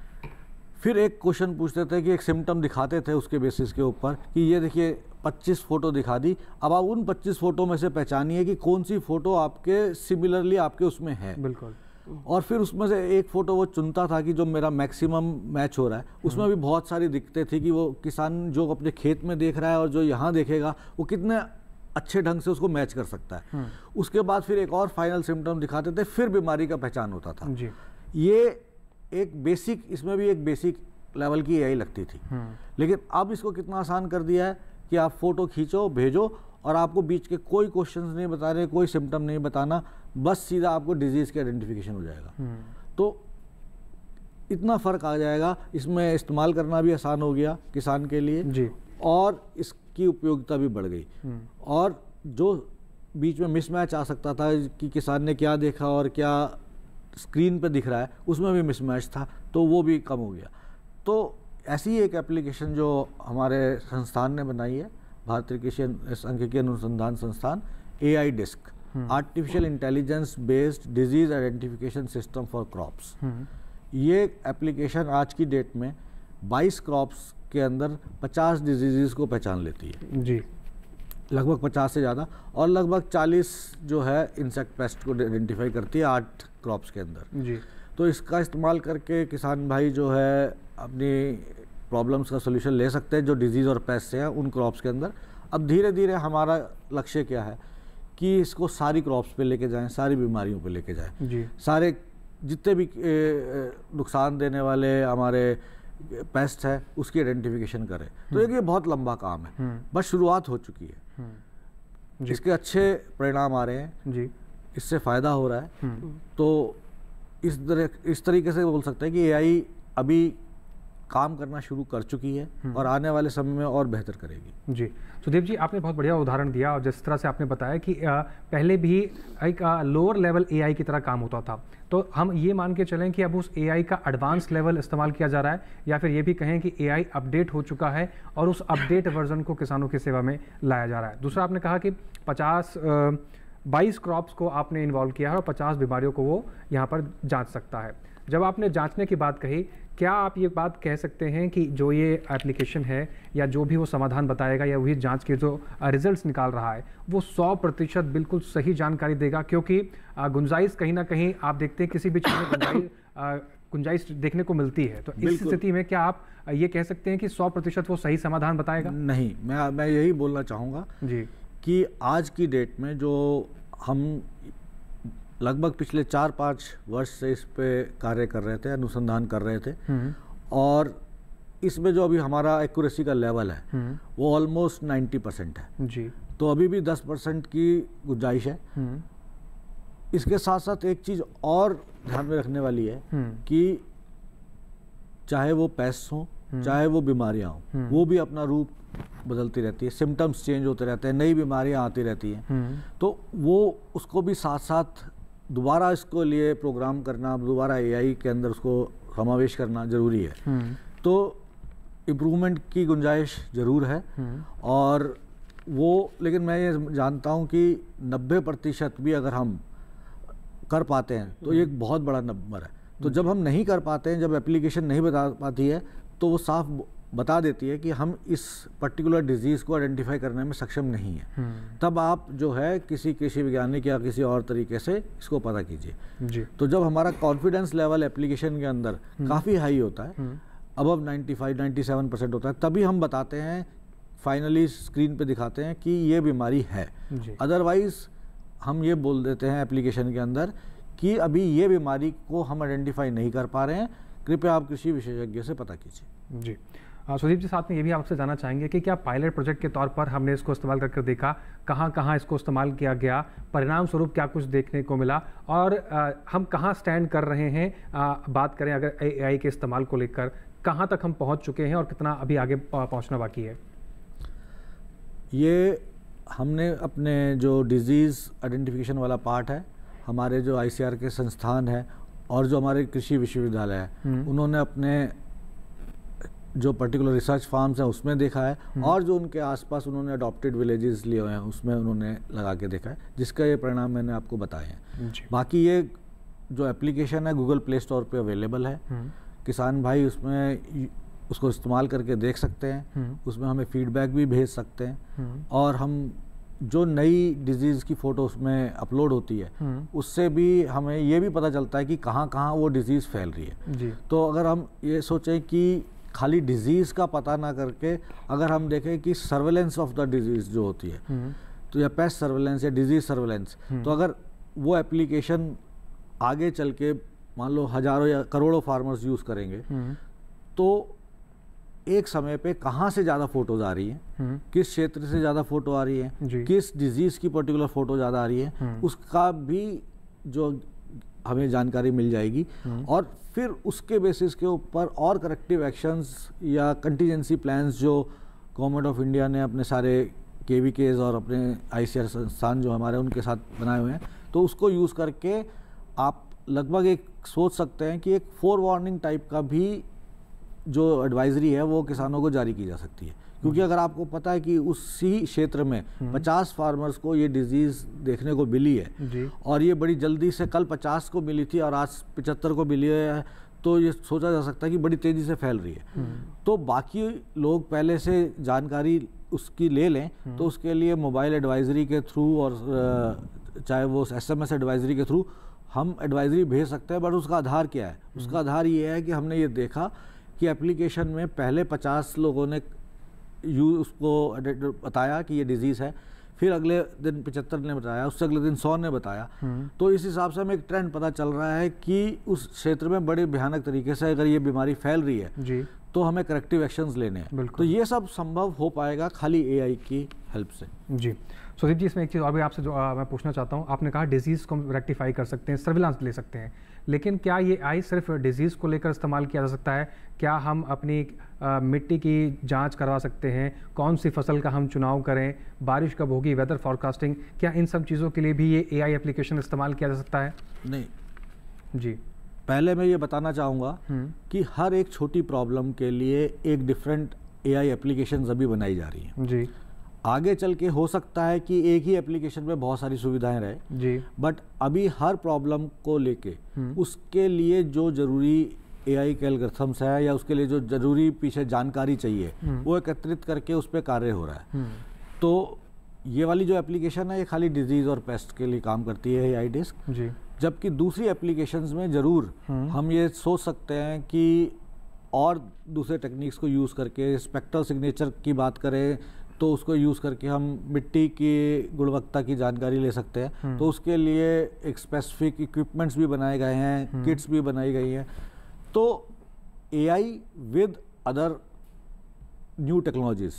फिर एक क्वेश्चन पूछते थे कि एक सिम्टम दिखाते थे उसके बेसिस के ऊपर कि ये देखिए 25 फ़ोटो दिखा दी अब आप उन 25 फ़ोटो में से पहचानिए कि कौन सी फ़ोटो आपके सिमिलरली आपके उसमें है बिल्कुल और फिर उसमें से एक फ़ोटो वो चुनता था कि जो मेरा मैक्सिमम मैच हो रहा है उसमें हाँ। भी बहुत सारी दिक्कतें थी कि वो किसान जो अपने खेत में देख रहा है और जो यहाँ देखेगा वो कितने अच्छे ढंग से उसको मैच कर सकता है हाँ। उसके बाद फिर एक और फाइनल सिम्टम दिखाते थे फिर बीमारी का पहचान होता था जी। ये एक बेसिक इसमें भी एक बेसिक लेवल की ए लगती थी हाँ। लेकिन अब इसको कितना आसान कर दिया है कि आप फोटो खींचो भेजो और आपको बीच के कोई क्वेश्चन नहीं बता रहे कोई सिम्टम नहीं बताना बस सीधा आपको डिजीज़ के आइडेंटिफिकेशन हो जाएगा हम्म। तो इतना फ़र्क आ जाएगा इसमें इस्तेमाल करना भी आसान हो गया किसान के लिए जी और इसकी उपयोगिता भी बढ़ गई हम्म। और जो बीच में मिसमैच आ सकता था कि किसान ने क्या देखा और क्या स्क्रीन पर दिख रहा है उसमें भी मिसमैच था तो वो भी कम हो गया तो ऐसी एक एप्लीकेशन जो हमारे संस्थान ने बनाई है भारतीय कृषि Sankhyiki Anusandhan Sansthan A I DISC artificial intelligence based disease identification system for crops ये एप्लीकेशन आज की डेट में 22 क्रॉप्स के अंदर 50 डिजीज को पहचान लेती है जी लगभग 50 से ज़्यादा और लगभग 40 जो है इंसेक्ट पेस्ट को आइडेंटिफाई करती है आठ क्रॉप्स के अंदर जी तो इसका इस्तेमाल करके किसान भाई जो है अपनी प्रॉब्लम्स का सोल्यूशन ले सकते हैं जो डिजीज़ और पेस्ट हैं उन क्रॉप्स के अंदर अब धीरे धीरे हमारा लक्ष्य क्या है कि इसको सारी क्रॉप्स पे लेके जाएं सारी बीमारियों पे लेके जाएं जी सारे जितने भी नुकसान देने वाले हमारे पेस्ट है उसकी आइडेंटिफिकेशन करें तो हम्म। एक ये बहुत लंबा काम है हम्म। बस शुरुआत हो चुकी है हम्म। इसके अच्छे परिणाम आ रहे हैं जी इससे फ़ायदा हो रहा है तो इस तरह इस तरीके से बोल सकते हैं कि एआई अभी काम करना शुरू कर चुकी है हम्म। और आने वाले समय में और बेहतर करेगी जी सुदीप जी आपने बहुत बढ़िया उदाहरण दिया और जिस तरह से आपने बताया कि पहले भी एक लोअर लेवल एआई की तरह काम होता था तो हम ये मान के चलें कि अब उस एआई का एडवांस लेवल इस्तेमाल किया जा रहा है या फिर ये भी कहें कि एआई अपडेट हो चुका है और उस अपडेट वर्जन को किसानों की सेवा में लाया जा रहा है दूसरा आपने कहा कि पचास बाईस क्रॉप्स को आपने इन्वॉल्व किया है और पचास बीमारियों को वो यहाँ पर जाँच सकता है जब आपने जांचने की बात कही क्या आप ये बात कह सकते हैं कि जो ये एप्लीकेशन है या जो भी वो समाधान बताएगा या वही जांच के जो रिजल्ट्स निकाल रहा है वो 100 प्रतिशत बिल्कुल सही जानकारी देगा क्योंकि गुंजाइश कहीं ना कहीं आप देखते हैं किसी भी चीज़ में गुंजाइश गुंजाइश देखने को मिलती है तो इस स्थिति में क्या आप ये कह सकते हैं कि सौ प्रतिशत वो सही समाधान बताएगा नहीं मैं मैं यही बोलना चाहूँगा जी कि आज की डेट में जो हम लगभग पिछले चार पाँच वर्ष से इस पे कार्य कर रहे थे अनुसंधान कर रहे थे हम्म। और इसमें जो अभी हमारा एक्यूरेसी का लेवल है हम्म। वो ऑलमोस्ट नाइन्टी परसेंट है जी तो अभी भी दस परसेंट की गुंजाइश है हम्म। इसके साथ साथ एक चीज़ और ध्यान में रखने वाली है कि चाहे वो पैस हो चाहे वो बीमारियां हों वो भी अपना रूप बदलती रहती है सिम्टम्स चेंज होते रहते हैं नई बीमारियां आती रहती हैं तो वो उसको भी साथ साथ दोबारा इसको लिए प्रोग्राम करना दोबारा एआई के अंदर उसको समावेश करना ज़रूरी है हम्म। तो इम्प्रूवमेंट की गुंजाइश ज़रूर है हम्म। और वो लेकिन मैं ये जानता हूँ कि 90 प्रतिशत भी अगर हम कर पाते हैं तो हम्म। ये एक बहुत बड़ा नंबर है तो जब हम नहीं कर पाते हैं जब एप्लीकेशन नहीं बता पाती है तो वो साफ बता देती है कि हम इस पर्टिकुलर डिजीज़ को आइडेंटिफाई करने में सक्षम नहीं है हम्म। तब आप जो है किसी कृषि वैज्ञानिक या किसी और तरीके से इसको पता कीजिए तो जब हमारा कॉन्फिडेंस लेवल एप्लीकेशन के अंदर हम्म। काफ़ी हाई होता है अब अब नाइन्टी सेवन परसेंट होता है तभी हम बताते हैं फाइनली स्क्रीन पे दिखाते हैं कि ये बीमारी है अदरवाइज हम ये बोल देते हैं एप्लीकेशन के अंदर कि अभी ये बीमारी को हम आइडेंटिफाई नहीं कर पा रहे हैं कृपया आप कृषि विशेषज्ञ से पता कीजिए जी सुदीप जी साथ में ये भी आपसे जानना चाहेंगे कि क्या पायलट प्रोजेक्ट के तौर पर हमने इसको इस्तेमाल करके देखा कहाँ कहाँ इसको इस्तेमाल किया गया परिणाम स्वरूप क्या कुछ देखने को मिला और आ, हम कहाँ स्टैंड कर रहे हैं आ, बात करें अगर ए के इस्तेमाल को लेकर कहाँ तक हम पहुँच चुके हैं और कितना अभी आगे पहुँचना बाकी है ये हमने अपने जो डिज़ीज़ आइडेंटिफिकेशन वाला पार्ट है हमारे जो आईसीआर के संस्थान है और जो हमारे कृषि विश्वविद्यालय है हम्म। उन्होंने अपने जो पर्टिकुलर रिसर्च फार्म्स हैं उसमें देखा है हम्म। और जो उनके आसपास उन्होंने अडॉप्टेड विलेजेस लिए हुए हैं उसमें उन्होंने लगा के देखा है जिसका ये परिणाम मैंने आपको बताए हैं बाकी ये जो एप्लीकेशन है गूगल प्ले स्टोर पे अवेलेबल है हम्म। किसान भाई उसमें उसको इस्तेमाल करके देख सकते हैं हम्म। उसमें हमें फीडबैक भी भेज सकते हैं और हम जो नई डिजीज़ की फ़ोटो उसमें अपलोड होती है उससे भी हमें ये भी पता चलता है कि कहाँ कहाँ वो डिज़ीज़ फैल रही है तो अगर हम ये सोचें कि खाली डिजीज़ का पता ना करके अगर हम देखें कि सर्वेलेंस ऑफ द डिजीज़ जो होती है हम्म। तो या पेस्ट सर्वेलेंस या डिजीज़ सर्वेलेंस तो अगर वो एप्लीकेशन आगे चल के मान लो हजारों या करोड़ों फार्मर्स यूज़ करेंगे हम्म। तो एक समय पे कहाँ से ज़्यादा फोटोज आ रही हैं हम्म। किस क्षेत्र से ज़्यादा फोटो आ रही है किस डिजीज़ की पर्टिकुलर फोटो ज़्यादा आ रही है उसका भी जो हमें जानकारी मिल जाएगी और फिर उसके बेसिस के ऊपर और करेक्टिव एक्शंस या कंटीजेंसी प्लान्स जो गवर्नमेंट ऑफ इंडिया ने अपने सारे के वी केज और अपने आई सी आर संस्थान जो हमारे उनके साथ बनाए हुए हैं तो उसको यूज़ करके आप लगभग एक सोच सकते हैं कि एक फोर वार्निंग टाइप का भी जो एडवाइजरी है वो किसानों को जारी की जा सकती है क्योंकि अगर आपको पता है कि उसी क्षेत्र में 50 फार्मर्स हम्म। को ये डिजीज़ देखने को मिली है और ये बड़ी जल्दी से कल 50 को मिली थी और आज 75 को मिली है तो ये सोचा जा सकता है कि बड़ी तेज़ी से फैल रही है हम्म। तो बाकी लोग पहले से जानकारी उसकी ले लें हम्म। तो उसके लिए मोबाइल एडवाइजरी के थ्रू और चाहे वो एस एम एडवाइजरी के थ्रू हम एडवाइजरी भेज सकते हैं बट उसका आधार क्या है उसका आधार ये है कि हमने ये देखा कि एप्लीकेशन में पहले 50 लोगों ने यू उसको बताया कि ये डिज़ीज़ है फिर अगले दिन पचहत्तर ने बताया उससे अगले दिन सौ ने बताया हम्म। तो इस हिसाब से हमें एक ट्रेंड पता चल रहा है कि उस क्षेत्र में बड़े भयानक तरीके से अगर ये बीमारी फैल रही है जी तो हमें करेक्टिव एक्शंस लेने हैं तो ये सब संभव हो पाएगा खाली एआई की हेल्प से जी सुदीप जी इसमें एक चीज़ और भी आपसे जो आ, मैं पूछना चाहता हूँ आपने कहा डिजीज़ को रेक्टिफाई कर सकते हैं सर्विलांस ले सकते हैं लेकिन क्या ये आई सिर्फ डिजीज़ को लेकर इस्तेमाल किया जा सकता है क्या हम अपनी मिट्टी की जांच करवा सकते हैं कौन सी फसल का हम चुनाव करें बारिश कब होगी वेदर फॉरकास्टिंग क्या इन सब चीज़ों के लिए भी ये ए एप्लीकेशन इस्तेमाल किया जा सकता है नहीं जी पहले मैं ये बताना चाहूँगा हम्म। कि हर एक छोटी प्रॉब्लम के लिए एक डिफरेंट आई एप्लीकेशन अभी बनाई जा रही है जी आगे चल के हो सकता है कि एक ही एप्लीकेशन में बहुत सारी सुविधाएं रहे जी बट अभी हर प्रॉब्लम को लेके हम्म। उसके लिए जो जरूरी ए आई के है या उसके लिए जो जरूरी पीछे जानकारी चाहिए हम्म। वो एकत्रित करके उस पर कार्य हो रहा है हम्म। तो ये वाली जो एप्लीकेशन है ये खाली डिजीज़ और पेस्ट के लिए काम करती है ए आई डिस्क जी जबकि दूसरी एप्लीकेशंस में ज़रूर हम ये सोच सकते हैं कि और दूसरे टेक्निक्स को यूज़ करके स्पेक्ट्रल सिग्नेचर की बात करें तो उसको यूज़ करके हम मिट्टी की गुणवत्ता की जानकारी ले सकते हैं हम्म। तो उसके लिए एक स्पेसिफिक इक्विपमेंट्स भी बनाए गए हैं किट्स हम्म। भी बनाई गई हैं तो AI with other new technologies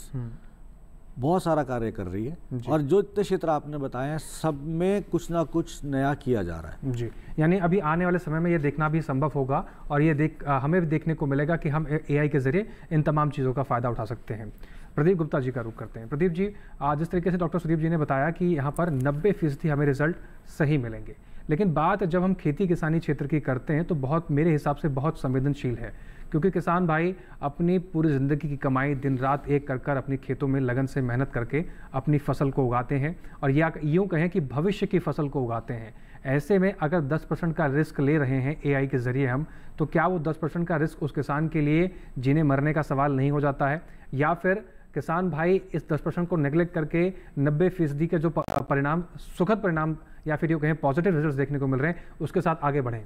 बहुत सारा कार्य कर रही है और जो इतने क्षेत्र आपने बताए हैं सब में कुछ ना कुछ नया किया जा रहा है जी यानी अभी आने वाले समय में ये देखना भी संभव होगा और ये देख हमें भी देखने को मिलेगा कि हम एआई के ज़रिए इन तमाम चीज़ों का फ़ायदा उठा सकते हैं प्रदीप गुप्ता जी का रुख करते हैं प्रदीप जी आज जिस तरीके से डॉक्टर सुदीप जी ने बताया कि यहाँ पर नब्बे फीसदी हमें रिजल्ट सही मिलेंगे लेकिन बात जब हम खेती किसानी क्षेत्र की करते हैं तो बहुत मेरे हिसाब से बहुत संवेदनशील है क्योंकि किसान भाई अपनी पूरी ज़िंदगी की कमाई दिन रात एक कर कर अपने खेतों में लगन से मेहनत करके अपनी फसल को उगाते हैं और या यूँ कहें कि भविष्य की फसल को उगाते हैं ऐसे में अगर 10 परसेंट का रिस्क ले रहे हैं एआई के ज़रिए हम तो क्या वो 10 परसेंट का रिस्क उस किसान के लिए जीने मरने का सवाल नहीं हो जाता है या फिर किसान भाई इस दस परसेंट को नेग्लेक्ट करके नब्बे फीसदी के जो परिणाम सुखद परिणाम या फिर यू कहें पॉजिटिव रिजल्ट देखने को मिल रहे हैं उसके साथ आगे बढ़ें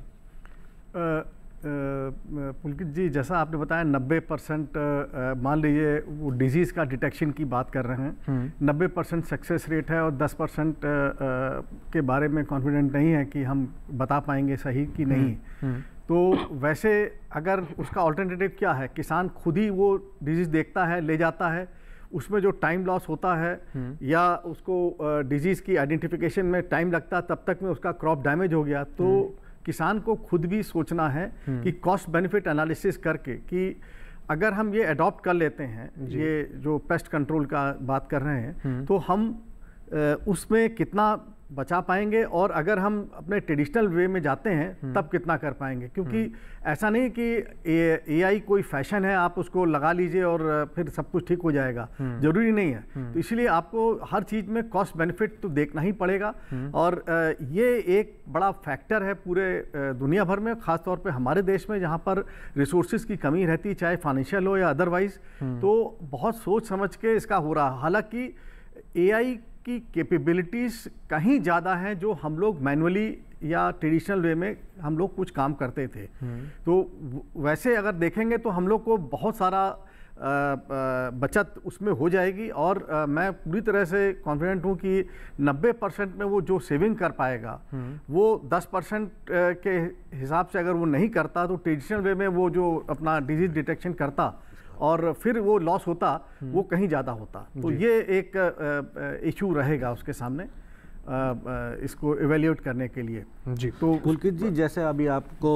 पुलकित जी जैसा आपने बताया 90 परसेंट मान लीजिए वो डिजीज़ का डिटेक्शन की बात कर रहे हैं 90 हम्म। परसेंट सक्सेस रेट है और 10 परसेंट के बारे में कॉन्फिडेंट नहीं है कि हम बता पाएंगे सही कि हम्म, नहीं हम्म। तो वैसे अगर उसका ऑल्टरनेटिव क्या है किसान खुद ही वो डिजीज़ देखता है ले जाता है उसमें जो टाइम लॉस होता है हम्म। या उसको डिजीज़ की आइडेंटिफिकेशन में टाइम लगता तब तक में उसका क्रॉप डैमेज हो गया तो हम्म। किसान को खुद भी सोचना है हम्म। कि कॉस्ट बेनिफिट एनालिसिस करके कि अगर हम ये अडॉप्ट कर लेते हैं ये जो पेस्ट कंट्रोल का बात कर रहे हैं तो हम उसमें कितना बचा पाएंगे और अगर हम अपने ट्रेडिशनल वे में जाते हैं हम्म। तब कितना कर पाएंगे क्योंकि हम्म। ऐसा नहीं कि ए आई कोई फैशन है आप उसको लगा लीजिए और फिर सब कुछ ठीक हो जाएगा हम्म। ज़रूरी नहीं है तो इसलिए आपको हर चीज़ में कॉस्ट बेनिफिट तो देखना ही पड़ेगा और ये एक बड़ा फैक्टर है पूरे दुनिया भर में ख़ासतौर पर हमारे देश में जहाँ पर रिसोर्स की कमी रहती चाहे फाइनेंशियल हो या अदरवाइज़ तो बहुत सोच समझ के इसका हो रहा हालाँकि ए की कैपेबिलिटीज़ कहीं ज़्यादा हैं जो हम लोग मैनुअली या ट्रेडिशनल वे में हम लोग कुछ काम करते थे हम्म। तो वैसे अगर देखेंगे तो हम लोग को बहुत सारा बचत उसमें हो जाएगी और मैं पूरी तरह से कॉन्फिडेंट हूँ कि 90 परसेंट में वो जो सेविंग कर पाएगा हम्म। वो 10 परसेंट के हिसाब से अगर वो नहीं करता तो ट्रेडिशनल वे में वो जो अपना डिजीज डिटेक्शन करता और फिर वो लॉस होता हम्म। वो कहीं ज़्यादा होता तो ये एक इशू रहेगा उसके सामने इसको इवेल्यूएट करने के लिए जी तो कुलकित जी जैसे अभी आपको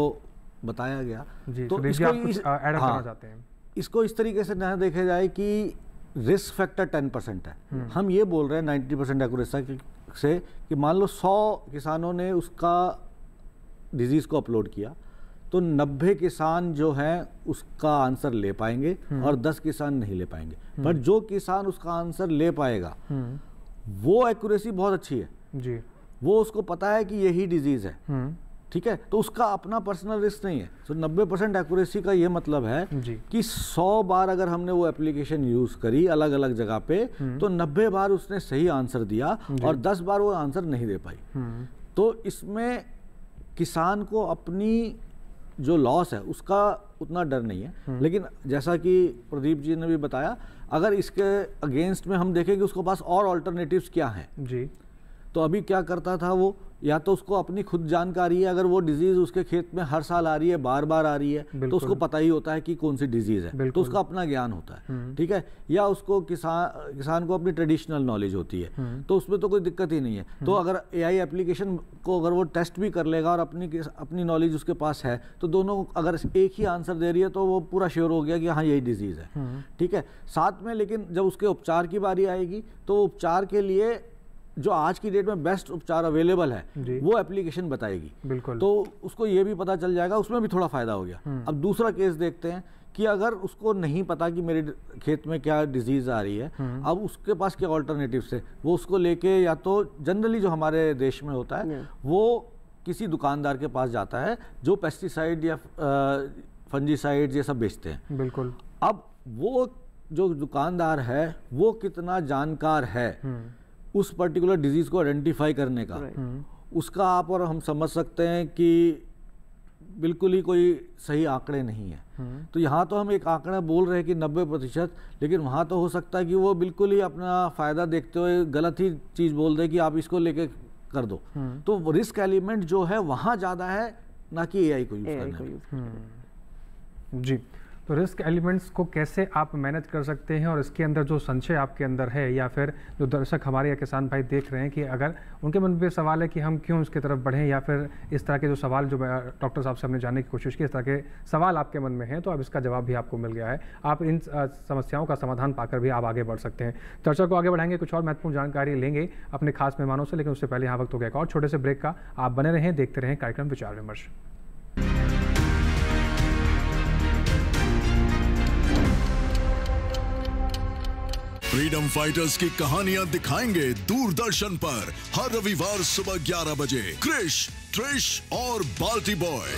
बताया गया जी, तो इसको आप इस, हाँ, करना चाहते हैं इसको इस तरीके से ना देखा जाए कि रिस्क फैक्टर टेन परसेंट है हम्म। हम ये बोल रहे हैं नाइन्टी परसेंट एक्यूरेसा से कि मान लो सौ किसानों ने उसका डिजीज़ को अपलोड किया तो 90 किसान जो हैं उसका आंसर ले पाएंगे हम्म। और 10 किसान नहीं ले पाएंगे बट हम्म। जो किसान उसका आंसर ले पाएगा हम्म। वो एक्यूरेसी बहुत अच्छी है जी वो उसको पता है कि यही डिजीज है ठीक है तो उसका अपना पर्सनल रिस्क नहीं है तो नब्बे परसेंट एक्यूरेसी का ये मतलब है कि 100 बार अगर हमने वो एप्लीकेशन यूज करी अलग अलग जगह पे तो 90 बार उसने सही आंसर दिया और 10 बार वो आंसर नहीं दे पाई तो इसमें किसान को अपनी जो लॉस है उसका उतना डर नहीं है हम्म। लेकिन जैसा कि प्रदीप जी ने भी बताया अगर इसके अगेंस्ट में हम देखें कि उसके पास और ऑल्टरनेटिव्स क्या हैं जी तो अभी क्या करता था वो या तो उसको अपनी खुद जानकारी है अगर वो डिजीज उसके खेत में हर साल आ रही है बार बार आ रही है तो उसको पता ही होता है कि कौन सी डिजीज है तो उसका अपना ज्ञान होता है हम्म। ठीक है या उसको किसान किसान को अपनी ट्रेडिशनल नॉलेज होती है हम्म। तो उसमें तो कोई दिक्कत ही नहीं है तो हम्म। अगर एआई एप्लीकेशन को अगर वो टेस्ट भी कर लेगा और अपनी अपनी नॉलेज उसके पास है तो दोनों अगर एक ही आंसर दे रही है तो वो पूरा श्योर हो गया कि हाँ यही डिजीज है ठीक है साथ में लेकिन जब उसके उपचार की बारी आएगी तो उपचार के लिए जो आज की डेट में बेस्ट उपचार अवेलेबल है वो एप्लीकेशन बताएगी बिल्कुल तो उसको ये भी पता चल जाएगा उसमें भी थोड़ा फायदा हो गया हम्म। अब दूसरा केस देखते हैं कि अगर उसको नहीं पता कि मेरे खेत में क्या डिजीज आ रही है हम्म। अब उसके पास क्या ऑल्टरनेटिव है वो उसको लेके या तो जनरली जो हमारे देश में होता है वो किसी दुकानदार के पास जाता है जो पेस्टिसाइड या फंजीसाइड ये सब बेचते हैं बिल्कुल अब वो जो दुकानदार है वो कितना जानकार है हम्म। उस पर्टिकुलर डिजीज़ को आइडेंटिफाई करने का hmm. उसका आप और हम समझ सकते हैं कि बिल्कुल ही कोई सही आंकड़े नहीं है hmm. तो यहाँ तो हम एक आंकड़ा बोल रहे हैं कि 90 प्रतिशत लेकिन वहाँ तो हो सकता है कि वो बिल्कुल ही अपना फ़ायदा देखते हुए गलत ही चीज़ बोल दे कि आप इसको लेके कर दो hmm. तो रिस्क एलिमेंट जो है वहाँ ज़्यादा है ना कि ए को यूज़ करना जी तो रिस्क एलिमेंट्स को कैसे आप मैनेज कर सकते हैं और इसके अंदर जो संशय आपके अंदर है या फिर जो दर्शक हमारे या किसान भाई देख रहे हैं कि अगर उनके मन पर सवाल है कि हम क्यों उसकी तरफ बढ़ें या फिर इस तरह के जो सवाल जो डॉक्टर साहब से हमने जानने की कोशिश की इस तरह के सवाल आपके मन में हैं तो अब इसका जवाब भी आपको मिल गया है आप इन समस्याओं का समाधान पाकर भी आप आगे बढ़ सकते हैं चर्चा को आगे बढ़ाएंगे कुछ और महत्वपूर्ण जानकारी लेंगे अपने खास मेहमानों से लेकिन उससे पहले यहाँ वक्त हो गया और छोटे से ब्रेक का आप बने रहें देखते रहें कार्यक्रम विचार विमर्श फ्रीडम फाइटर्स की कहानियां दिखाएंगे दूरदर्शन पर हर रविवार सुबह 11 बजे क्रिश ट्रिश और बाल्टी बॉय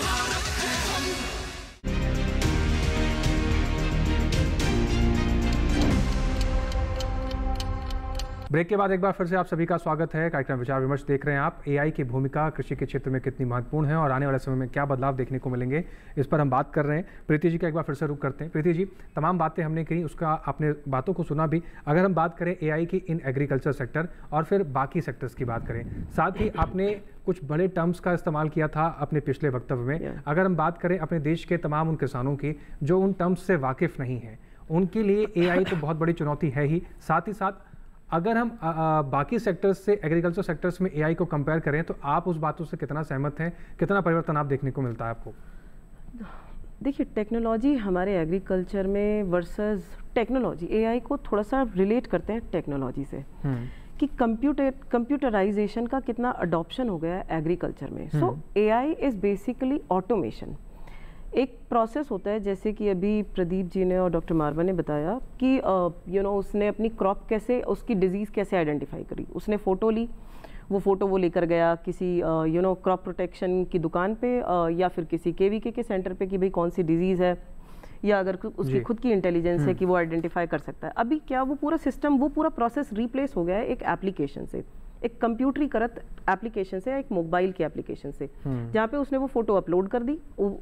ब्रेक के बाद एक बार फिर से आप सभी का स्वागत है कार्यक्रम विचार विमर्श देख रहे हैं आप एआई की भूमिका कृषि के क्षेत्र में कितनी महत्वपूर्ण है और आने वाले समय में क्या बदलाव देखने को मिलेंगे इस पर हम बात कर रहे हैं प्रीति जी का एक बार फिर से रुख करते हैं प्रीति जी तमाम बातें हमने की उसका आपने बातों को सुना भी अगर हम बात करें ए की इन एग्रीकल्चर सेक्टर और फिर बाकी सेक्टर्स की बात करें साथ ही आपने कुछ बड़े टर्म्स का इस्तेमाल किया था अपने पिछले वक्तव्य में अगर हम बात करें अपने देश के तमाम उन किसानों की जो उन टर्म्स से वाकिफ़ नहीं है उनके लिए एआई तो बहुत बड़ी चुनौती है ही साथ ही साथ अगर हम आ, आ, बाकी सेक्टर्स से एग्रीकल्चर सेक्टर्स में एआई को कंपेयर करें तो आप उस बातों से कितना सहमत हैं कितना परिवर्तन आप देखने को मिलता है आपको देखिए टेक्नोलॉजी हमारे एग्रीकल्चर में वर्सेस टेक्नोलॉजी एआई को थोड़ा सा रिलेट करते हैं टेक्नोलॉजी से हम्म। कि कंप्यूटर कंप्यूटराइजेशन का कितना अडॉप्शन हो गया है एग्रीकल्चर में so A I is basically automation एक प्रोसेस होता है जैसे कि अभी प्रदीप जी ने और डॉक्टर मारवा ने बताया कि you uh, know you know, उसने अपनी क्रॉप कैसे उसकी डिजीज़ कैसे आइडेंटिफाई करी उसने फ़ोटो ली वो फ़ोटो वो लेकर गया किसी यू नो क्रॉप प्रोटेक्शन की दुकान पे uh, या फिर किसी के के, के सेंटर पे कि भाई कौन सी डिजीज़ है या अगर उसकी खुद की इंटेलिजेंस है हम्म। कि वो आइडेंटिफाई कर सकता है अभी क्या वो पूरा सिस्टम वो पूरा प्रोसेस रिप्लेस हो गया है एक एप्लीकेशन से एक कंप्यूटरीकृत एप्लीकेशन से एक मोबाइल की एप्लीकेशन से हम्म। जहाँ पे उसने वो फोटो अपलोड कर दी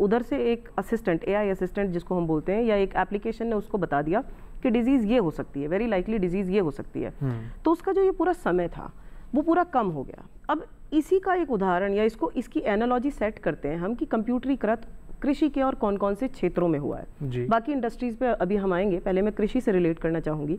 उधर से एक असिस्टेंट एआई असिस्टेंट जिसको हम बोलते हैं या एक एप्लीकेशन ने उसको बता दिया कि डिजीज़ ये हो सकती है वेरी लाइकली डिजीज़ ये हो सकती है हम्म। तो उसका जो ये पूरा समय था वो पूरा कम हो गया अब इसी का एक उदाहरण या इसको इसकी एनोलॉजी सेट करते हैं हम कि कंप्यूटरीकृत कृषि के और कौन कौन से क्षेत्रों में हुआ है बाकी इंडस्ट्रीज़ पे अभी हम आएंगे पहले मैं कृषि से रिलेट करना चाहूंगी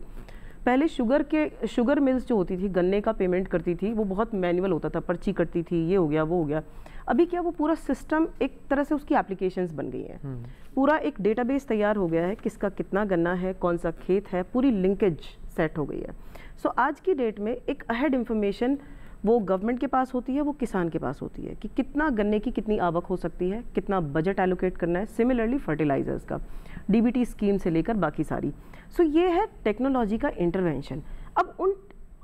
पहले शुगर के शुगर मिल्स जो होती थी गन्ने का पेमेंट करती थी वो बहुत मैनुअल होता था पर्ची कटती थी ये हो गया वो हो गया अभी क्या वो पूरा सिस्टम एक तरह से उसकी एप्लीकेशंस बन गई हैं हम्म। पूरा एक डेटाबेस तैयार हो गया है किसका कितना गन्ना है कौन सा खेत है पूरी लिंकेज सेट हो गई है सो so, आज की डेट में एक अहेड इन्फॉर्मेशन वो गवर्नमेंट के पास होती है वो किसान के पास होती है कि कितना गन्ने की कितनी आवक हो सकती है कितना बजट एलोकेट करना है सिमिलरली फर्टिलाइज़र्स का डी स्कीम से लेकर बाकी सारी सो so, ये है टेक्नोलॉजी का इंटरवेंशन अब उन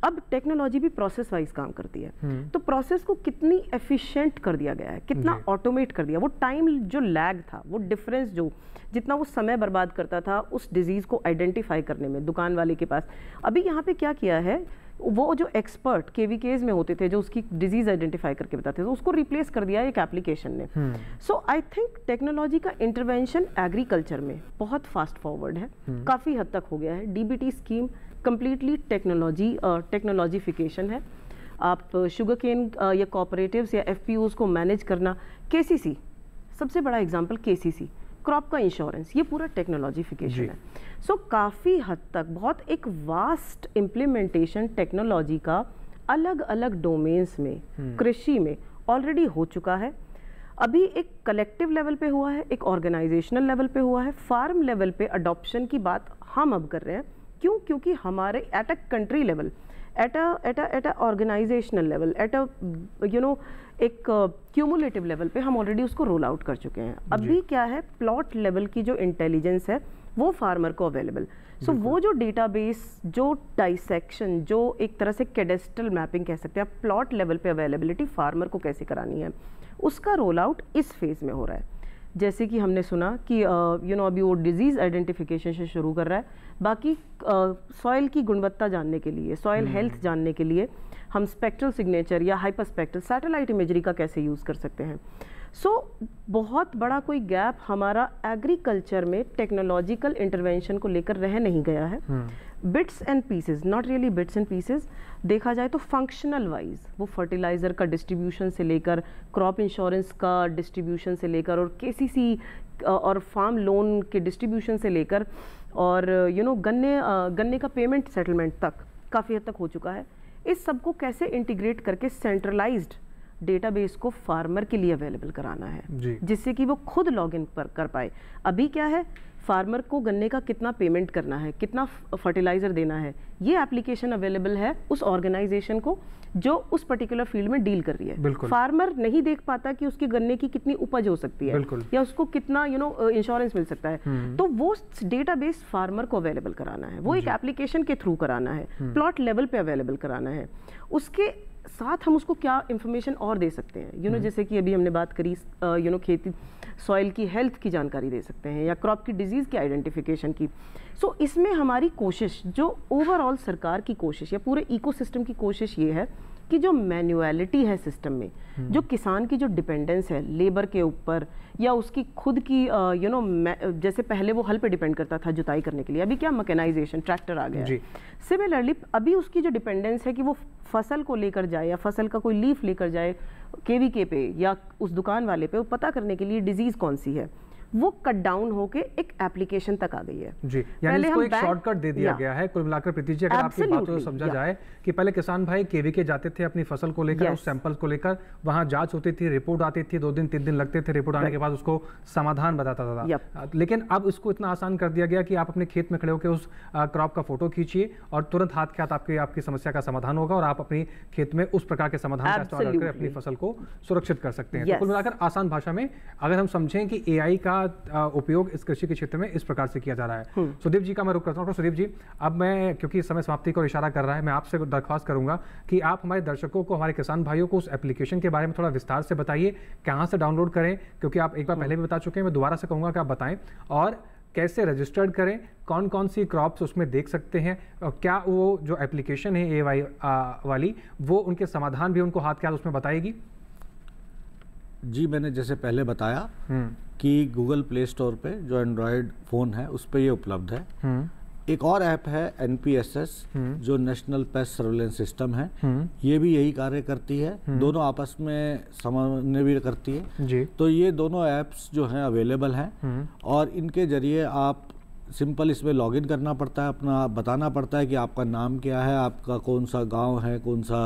अब टेक्नोलॉजी भी प्रोसेस वाइज काम करती है हम्म। तो प्रोसेस को कितनी एफिशिएंट कर दिया गया है कितना ऑटोमेट कर दिया वो टाइम जो लैग था वो डिफरेंस जो जितना वो समय बर्बाद करता था उस डिजीज़ को आइडेंटिफाई करने में दुकान वाले के पास अभी यहाँ पे क्या किया है वो जो एक्सपर्ट के वी केज में होते थे जो उसकी डिजीज आइडेंटिफाई करके बताते थे तो उसको रिप्लेस कर दिया एक एप्लीकेशन ने सो आई थिंक टेक्नोलॉजी का इंटरवेंशन एग्रीकल्चर में बहुत फास्ट फॉरवर्ड है hmm. हम्म। काफ़ी हद तक हो गया है D scheme completely technology technologification है आप शुगर केन या कॉपरेटिव्स या एफ को मैनेज करना के सबसे बड़ा एग्जाम्पल के सी सी क्रॉप का इंश्योरेंस ये पूरा टेक्नोलॉजीफिकेशन है सो so, काफ़ी हद तक बहुत एक वास्ट इम्प्लीमेंटेशन टेक्नोलॉजी का अलग अलग डोमेन्स में हम्म। कृषि में ऑलरेडी हो चुका है अभी एक कलेक्टिव लेवल पे हुआ है एक ऑर्गेनाइजेशनल लेवल पे हुआ है फार्म लेवल पे अडॉप्शन की बात हम अब कर रहे हैं क्यों क्योंकि हमारे at a country level at a at a at a organisational level at a you know एक क्यूमुलेटिव uh, लेवल पे हम ऑलरेडी उसको रोल आउट कर चुके हैं अभी क्या है प्लॉट लेवल की जो इंटेलिजेंस है वो फार्मर को अवेलेबल सो so, वो जो डेटाबेस जो डाइसेक्शन जो एक तरह से कैडेस्टल मैपिंग कह सकते हैं आप प्लॉट लेवल पे अवेलेबिलिटी फार्मर को कैसे करानी है उसका रोल आउट इस फेज़ में हो रहा है जैसे कि हमने सुना कि यू नो you know, अभी वो डिज़ीज़ आइडेंटिफिकेशन से शुरू कर रहा है बाकी सॉइल की गुणवत्ता जानने के लिए सॉइल हेल्थ हम्म। जानने के लिए हम स्पेक्ट्रल सिग्नेचर या हाइपर स्पेक्ट्रल सैटेलाइट इमेजरी का कैसे यूज़ कर सकते हैं सो so, बहुत बड़ा कोई गैप हमारा एग्रीकल्चर में टेक्नोलॉजिकल इंटरवेंशन को लेकर रह नहीं गया है bits and pieces not really bits and pieces देखा जाए तो फंक्शनल वाइज वो फर्टिलाइज़र का डिस्ट्रीब्यूशन से लेकर क्रॉप इंश्योरेंस का डिस्ट्रीब्यूशन से लेकर और के और फार्म लोन के डिस्ट्रीब्यूशन से लेकर और यू नो गन्ने गन्ने का पेमेंट सेटलमेंट तक काफ़ी हद तक हो चुका है इस सब को कैसे इंटीग्रेट करके सेंट्रलाइज्ड डेटाबेस को फार्मर के लिए अवेलेबल कराना है जिससे कि वो खुद इन पर कर पाए अभी क्या है फार्मर को गन्ने का कितना पेमेंट करना है कितना फर्टिलाइज़र देना है ये एप्लीकेशन अवेलेबल है उस ऑर्गेनाइजेशन को जो उस पर्टिकुलर फील्ड में डील कर रही है फार्मर नहीं देख पाता कि उसके गन्ने की कितनी उपज हो सकती है या उसको कितना यू नो इंश्योरेंस मिल सकता है हम्म। तो वो डेटाबेस फार्मर को अवेलेबल कराना है वो एक एप्लीकेशन के थ्रू कराना है प्लॉट हम्म। लेवल पे अवेलेबल कराना है उसके साथ हम उसको क्या इन्फॉर्मेशन और दे सकते हैं यू नो हम्म। जैसे कि अभी हमने बात करी यू नो खेती सॉइल की हेल्थ की जानकारी दे सकते हैं या क्रॉप की डिजीज़ की आइडेंटिफिकेशन की सो so, इसमें हमारी कोशिश जो ओवरऑल सरकार की कोशिश या पूरे इकोसिस्टम की कोशिश ये है इसकी जो मैनुअलिटी है सिस्टम में जो हम्म। किसान की जो डिपेंडेंस है लेबर के ऊपर या उसकी खुद की यू नो जैसे पहले वो हल पे डिपेंड करता था जुताई करने के लिए अभी क्या मकेनाइजेशन ट्रैक्टर आ गया सिमिलरली अभी उसकी जो डिपेंडेंस है कि वो फसल को लेकर जाए या फसल का कोई लीफ लेकर जाए के पे या उस दुकान वाले पे वो पता करने के लिए डिजीज़ कौन सी है वो कट डाउन होकर एक एप्लीकेशन तक आ गई है जी पहले हम एक शॉर्टकट दे दिया गया है कुल मिलाकर प्रीति जी अगर आपकी बात को समझा जाए कि पहले किसान भाई केवी के जाते थे अपनी फसल को लेकर उस सैंपल को लेकर वहां जांच होती थी रिपोर्ट आती थी दो दिन तीन दिन लगते थे रिपोर्ट आने के बाद उसको समाधान बताता था लेकिन अब इसको इतना आसान कर दिया गया कि आप अपने खेत में खड़े होकर उस क्रॉप का फोटो खींचिए और तुरंत हाथ के हाथ आपकी आपकी समस्या का समाधान होगा और आप अपने खेत में उस प्रकार के समाधान का इस्तेमाल करके अपनी फसल को सुरक्षित कर सकते हैं तो कुल मिलाकर आसान भाषा में अगर हम समझें कि एआई का उपयोग इस कृषि के क्षेत्र में इस प्रकार से किया जा रहा है हम्म। सुदीप जी का मैं रुख करता हूँ सुदीप जी अब मैं क्योंकि समय समाप्ति को इशारा कर रहा है मैं आपसे दरख्वास्त करूंगा कि आप हमारे दर्शकों को हमारे किसान भाइयों को उस एप्लीकेशन के बारे में थोड़ा विस्तार से बताइए कहाँ से डाउनलोड करें क्योंकि आप एक बार हम्म। पहले भी बता चुके हैं मैं दोबारा से कहूँगा कि आप बताएं और कैसे रजिस्टर्ड करें कौन कौन सी क्रॉप्स उसमें देख सकते हैं और क्या वो जो एप्लीकेशन है ए वाई वाली वो उनके समाधान भी उनको हाथ के हाथ उसमें बताएगी जी मैंने जैसे पहले बताया हम्म। कि गूगल प्ले स्टोर पे जो एंड्रॉयड फ़ोन है उस पर ये उपलब्ध है हम्म। एक और ऐप है एन हम्म। जो नेशनल पेस्ट सर्वेलेंस सिस्टम है हम्म। ये भी यही कार्य करती है दोनों आपस में समन्वय भी करती है जी। तो ये दोनों ऐप्स जो हैं अवेलेबल हैं और इनके जरिए आप सिंपल इसमें लॉगिन करना पड़ता है अपना बताना पड़ता है कि आपका नाम क्या है आपका कौन सा गांव है कौन सा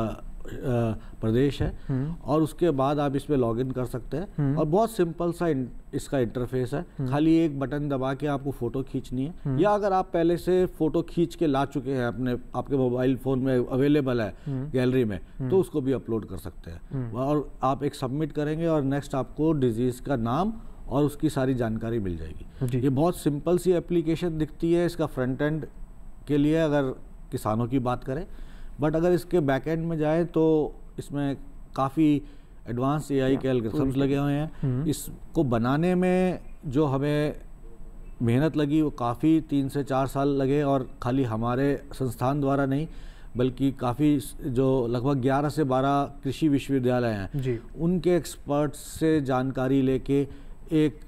प्रदेश है हम्म। और उसके बाद आप इसमें लॉग इन कर सकते हैं हम्म। और बहुत सिंपल सा इन, इसका इंटरफेस है हम्म। खाली एक बटन दबा के आपको फ़ोटो खींचनी है या अगर आप पहले से फ़ोटो खींच के ला चुके हैं अपने आपके मोबाइल फ़ोन में अवेलेबल है गैलरी में तो उसको भी अपलोड कर सकते हैं और आप एक सबमिट करेंगे और नेक्स्ट आपको डिजीज़ का नाम और उसकी सारी जानकारी मिल जाएगी ये बहुत सिंपल सी एप्लीकेशन दिखती है इसका फ्रंट एंड के लिए अगर किसानों की बात करें बट अगर इसके बैक एंड में जाए तो इसमें काफ़ी एडवांस ए आई के एल्गोरिथम्स लगे हुए हैं हम्म। इसको बनाने में जो हमें मेहनत लगी वो काफ़ी तीन से चार साल लगे और खाली हमारे संस्थान द्वारा नहीं बल्कि काफ़ी जो लगभग 11 से 12 कृषि विश्वविद्यालय हैं उनके एक्सपर्ट्स से जानकारी लेके एक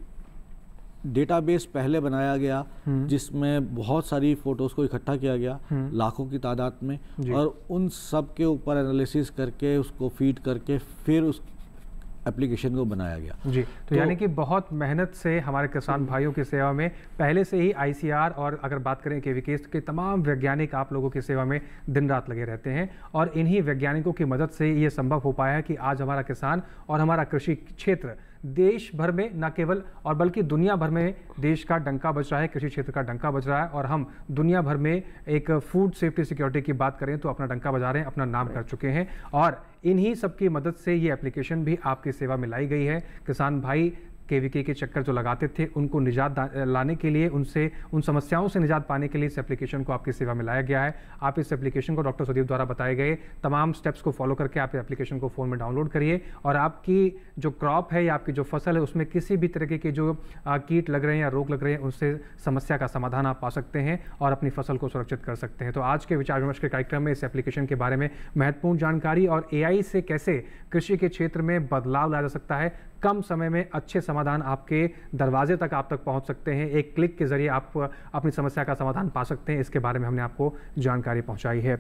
डेटाबेस पहले बनाया गया हम्म। जिसमें बहुत सारी फोटोज को इकट्ठा किया गया हम्म। लाखों की तादाद में और उन सब के ऊपर एनालिसिस करके उसको फीड करके फिर उस एप्लीकेशन को बनाया गया जी तो, तो यानी कि बहुत मेहनत से हमारे किसान भाइयों की सेवा में पहले से ही आईसीआर और अगर बात करें के विकेश के तमाम वैज्ञानिक आप लोगों की सेवा में दिन रात लगे रहते हैं और इन्हीं वैज्ञानिकों की मदद से ये संभव हो पाया है कि आज हमारा किसान और हमारा कृषि क्षेत्र देश भर में न केवल और बल्कि दुनिया भर में देश का डंका बज रहा है कृषि क्षेत्र का डंका बज रहा है और हम दुनिया भर में एक फूड सेफ्टी सिक्योरिटी की बात करें तो अपना डंका बजा रहे हैं अपना नाम कर चुके हैं और इन्हीं सब की मदद से ये एप्लीकेशन भी आपकी सेवा में लाई गई है किसान भाई केवीके के चक्कर जो लगाते थे उनको निजात लाने के लिए उनसे उन समस्याओं से निजात पाने के लिए इस एप्लीकेशन को आपकी सेवा में लाया गया है आप इस एप्लीकेशन को डॉक्टर सुदीप द्वारा बताए गए तमाम स्टेप्स को फॉलो करके आप एप्लीकेशन को फ़ोन में डाउनलोड करिए और आपकी जो क्रॉप है या आपकी जो फसल है उसमें किसी भी तरीके के जो कीट लग रहे हैं या रोग लग रहे हैं उनसे समस्या का समाधान आप पा सकते हैं और अपनी फसल को सुरक्षित कर सकते हैं तो आज के विचार विमर्श के कार्यक्रम में इस एप्लीकेशन के बारे में महत्वपूर्ण जानकारी और ए से कैसे कृषि के क्षेत्र में बदलाव लाया जा सकता है कम समय में अच्छे समाधान आपके दरवाजे तक आप तक पहुंच सकते हैं एक क्लिक के जरिए आप अपनी समस्या का समाधान पा सकते हैं इसके बारे में हमने आपको जानकारी पहुंचाई है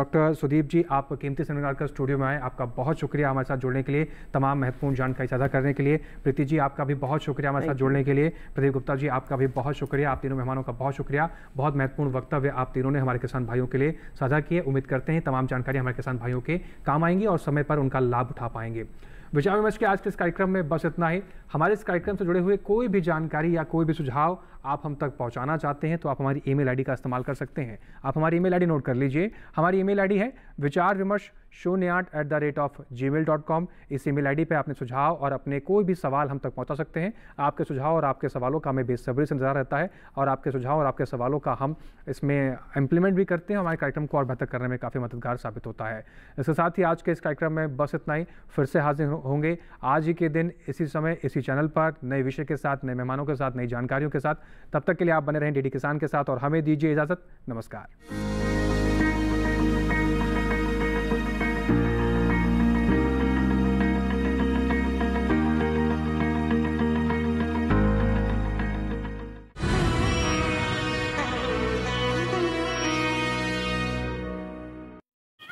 डॉक्टर सुदीप जी आप कीमती सेमिनार का स्टूडियो में आए आपका बहुत शुक्रिया हमारे साथ जुड़ने के लिए तमाम महत्वपूर्ण जानकारी साझा करने के लिए प्रीति जी आपका भी बहुत शुक्रिया हमारे साथ जुड़ने के लिए प्रदीप गुप्ता जी आपका भी बहुत शुक्रिया आप तीनों मेहमानों का बहुत शुक्रिया बहुत महत्वपूर्ण वक्तव्य आप तीनों ने हमारे किसान भाइयों के लिए साझा किए उम्मीद करते हैं तमाम जानकारी हमारे किसान भाइयों के काम आएंगी और समय पर उनका लाभ उठा पाएंगे विचार विमर्श के आज के इस कार्यक्रम में बस इतना ही हमारे इस कार्यक्रम से जुड़े हुए कोई भी जानकारी या कोई भी सुझाव आप हम तक पहुंचाना चाहते हैं तो आप हमारी ईमेल आईडी का इस्तेमाल कर सकते हैं आप हमारी ईमेल आईडी नोट कर लीजिए हमारी ईमेल आईडी है विचार विमर्श शून्य आठ at the rate of gmail dot com इस ई मेल आई डी पर अपने सुझाव और अपने कोई भी सवाल हम तक पहुँचा सकते हैं आपके सुझाव और आपके सवालों का हमें बेसब्री से इंतजार रहता है और आपके सुझाव और आपके सवालों का हम इसमें इम्प्लीमेंट भी करते हैं हमारे कार्यक्रम को और बेहतर करने में काफ़ी मददगार साबित होता है इसके साथ ही आज के इस कार्यक्रम में बस इतना ही फिर से हाजिर होंगे आज ही के दिन इसी समय इसी चैनल पर नए विषय के साथ नए मेहमानों के साथ नई जानकारियों के साथ तब तक के लिए आप बने रहें डी किसान के साथ और हमें दीजिए इजाज़त नमस्कार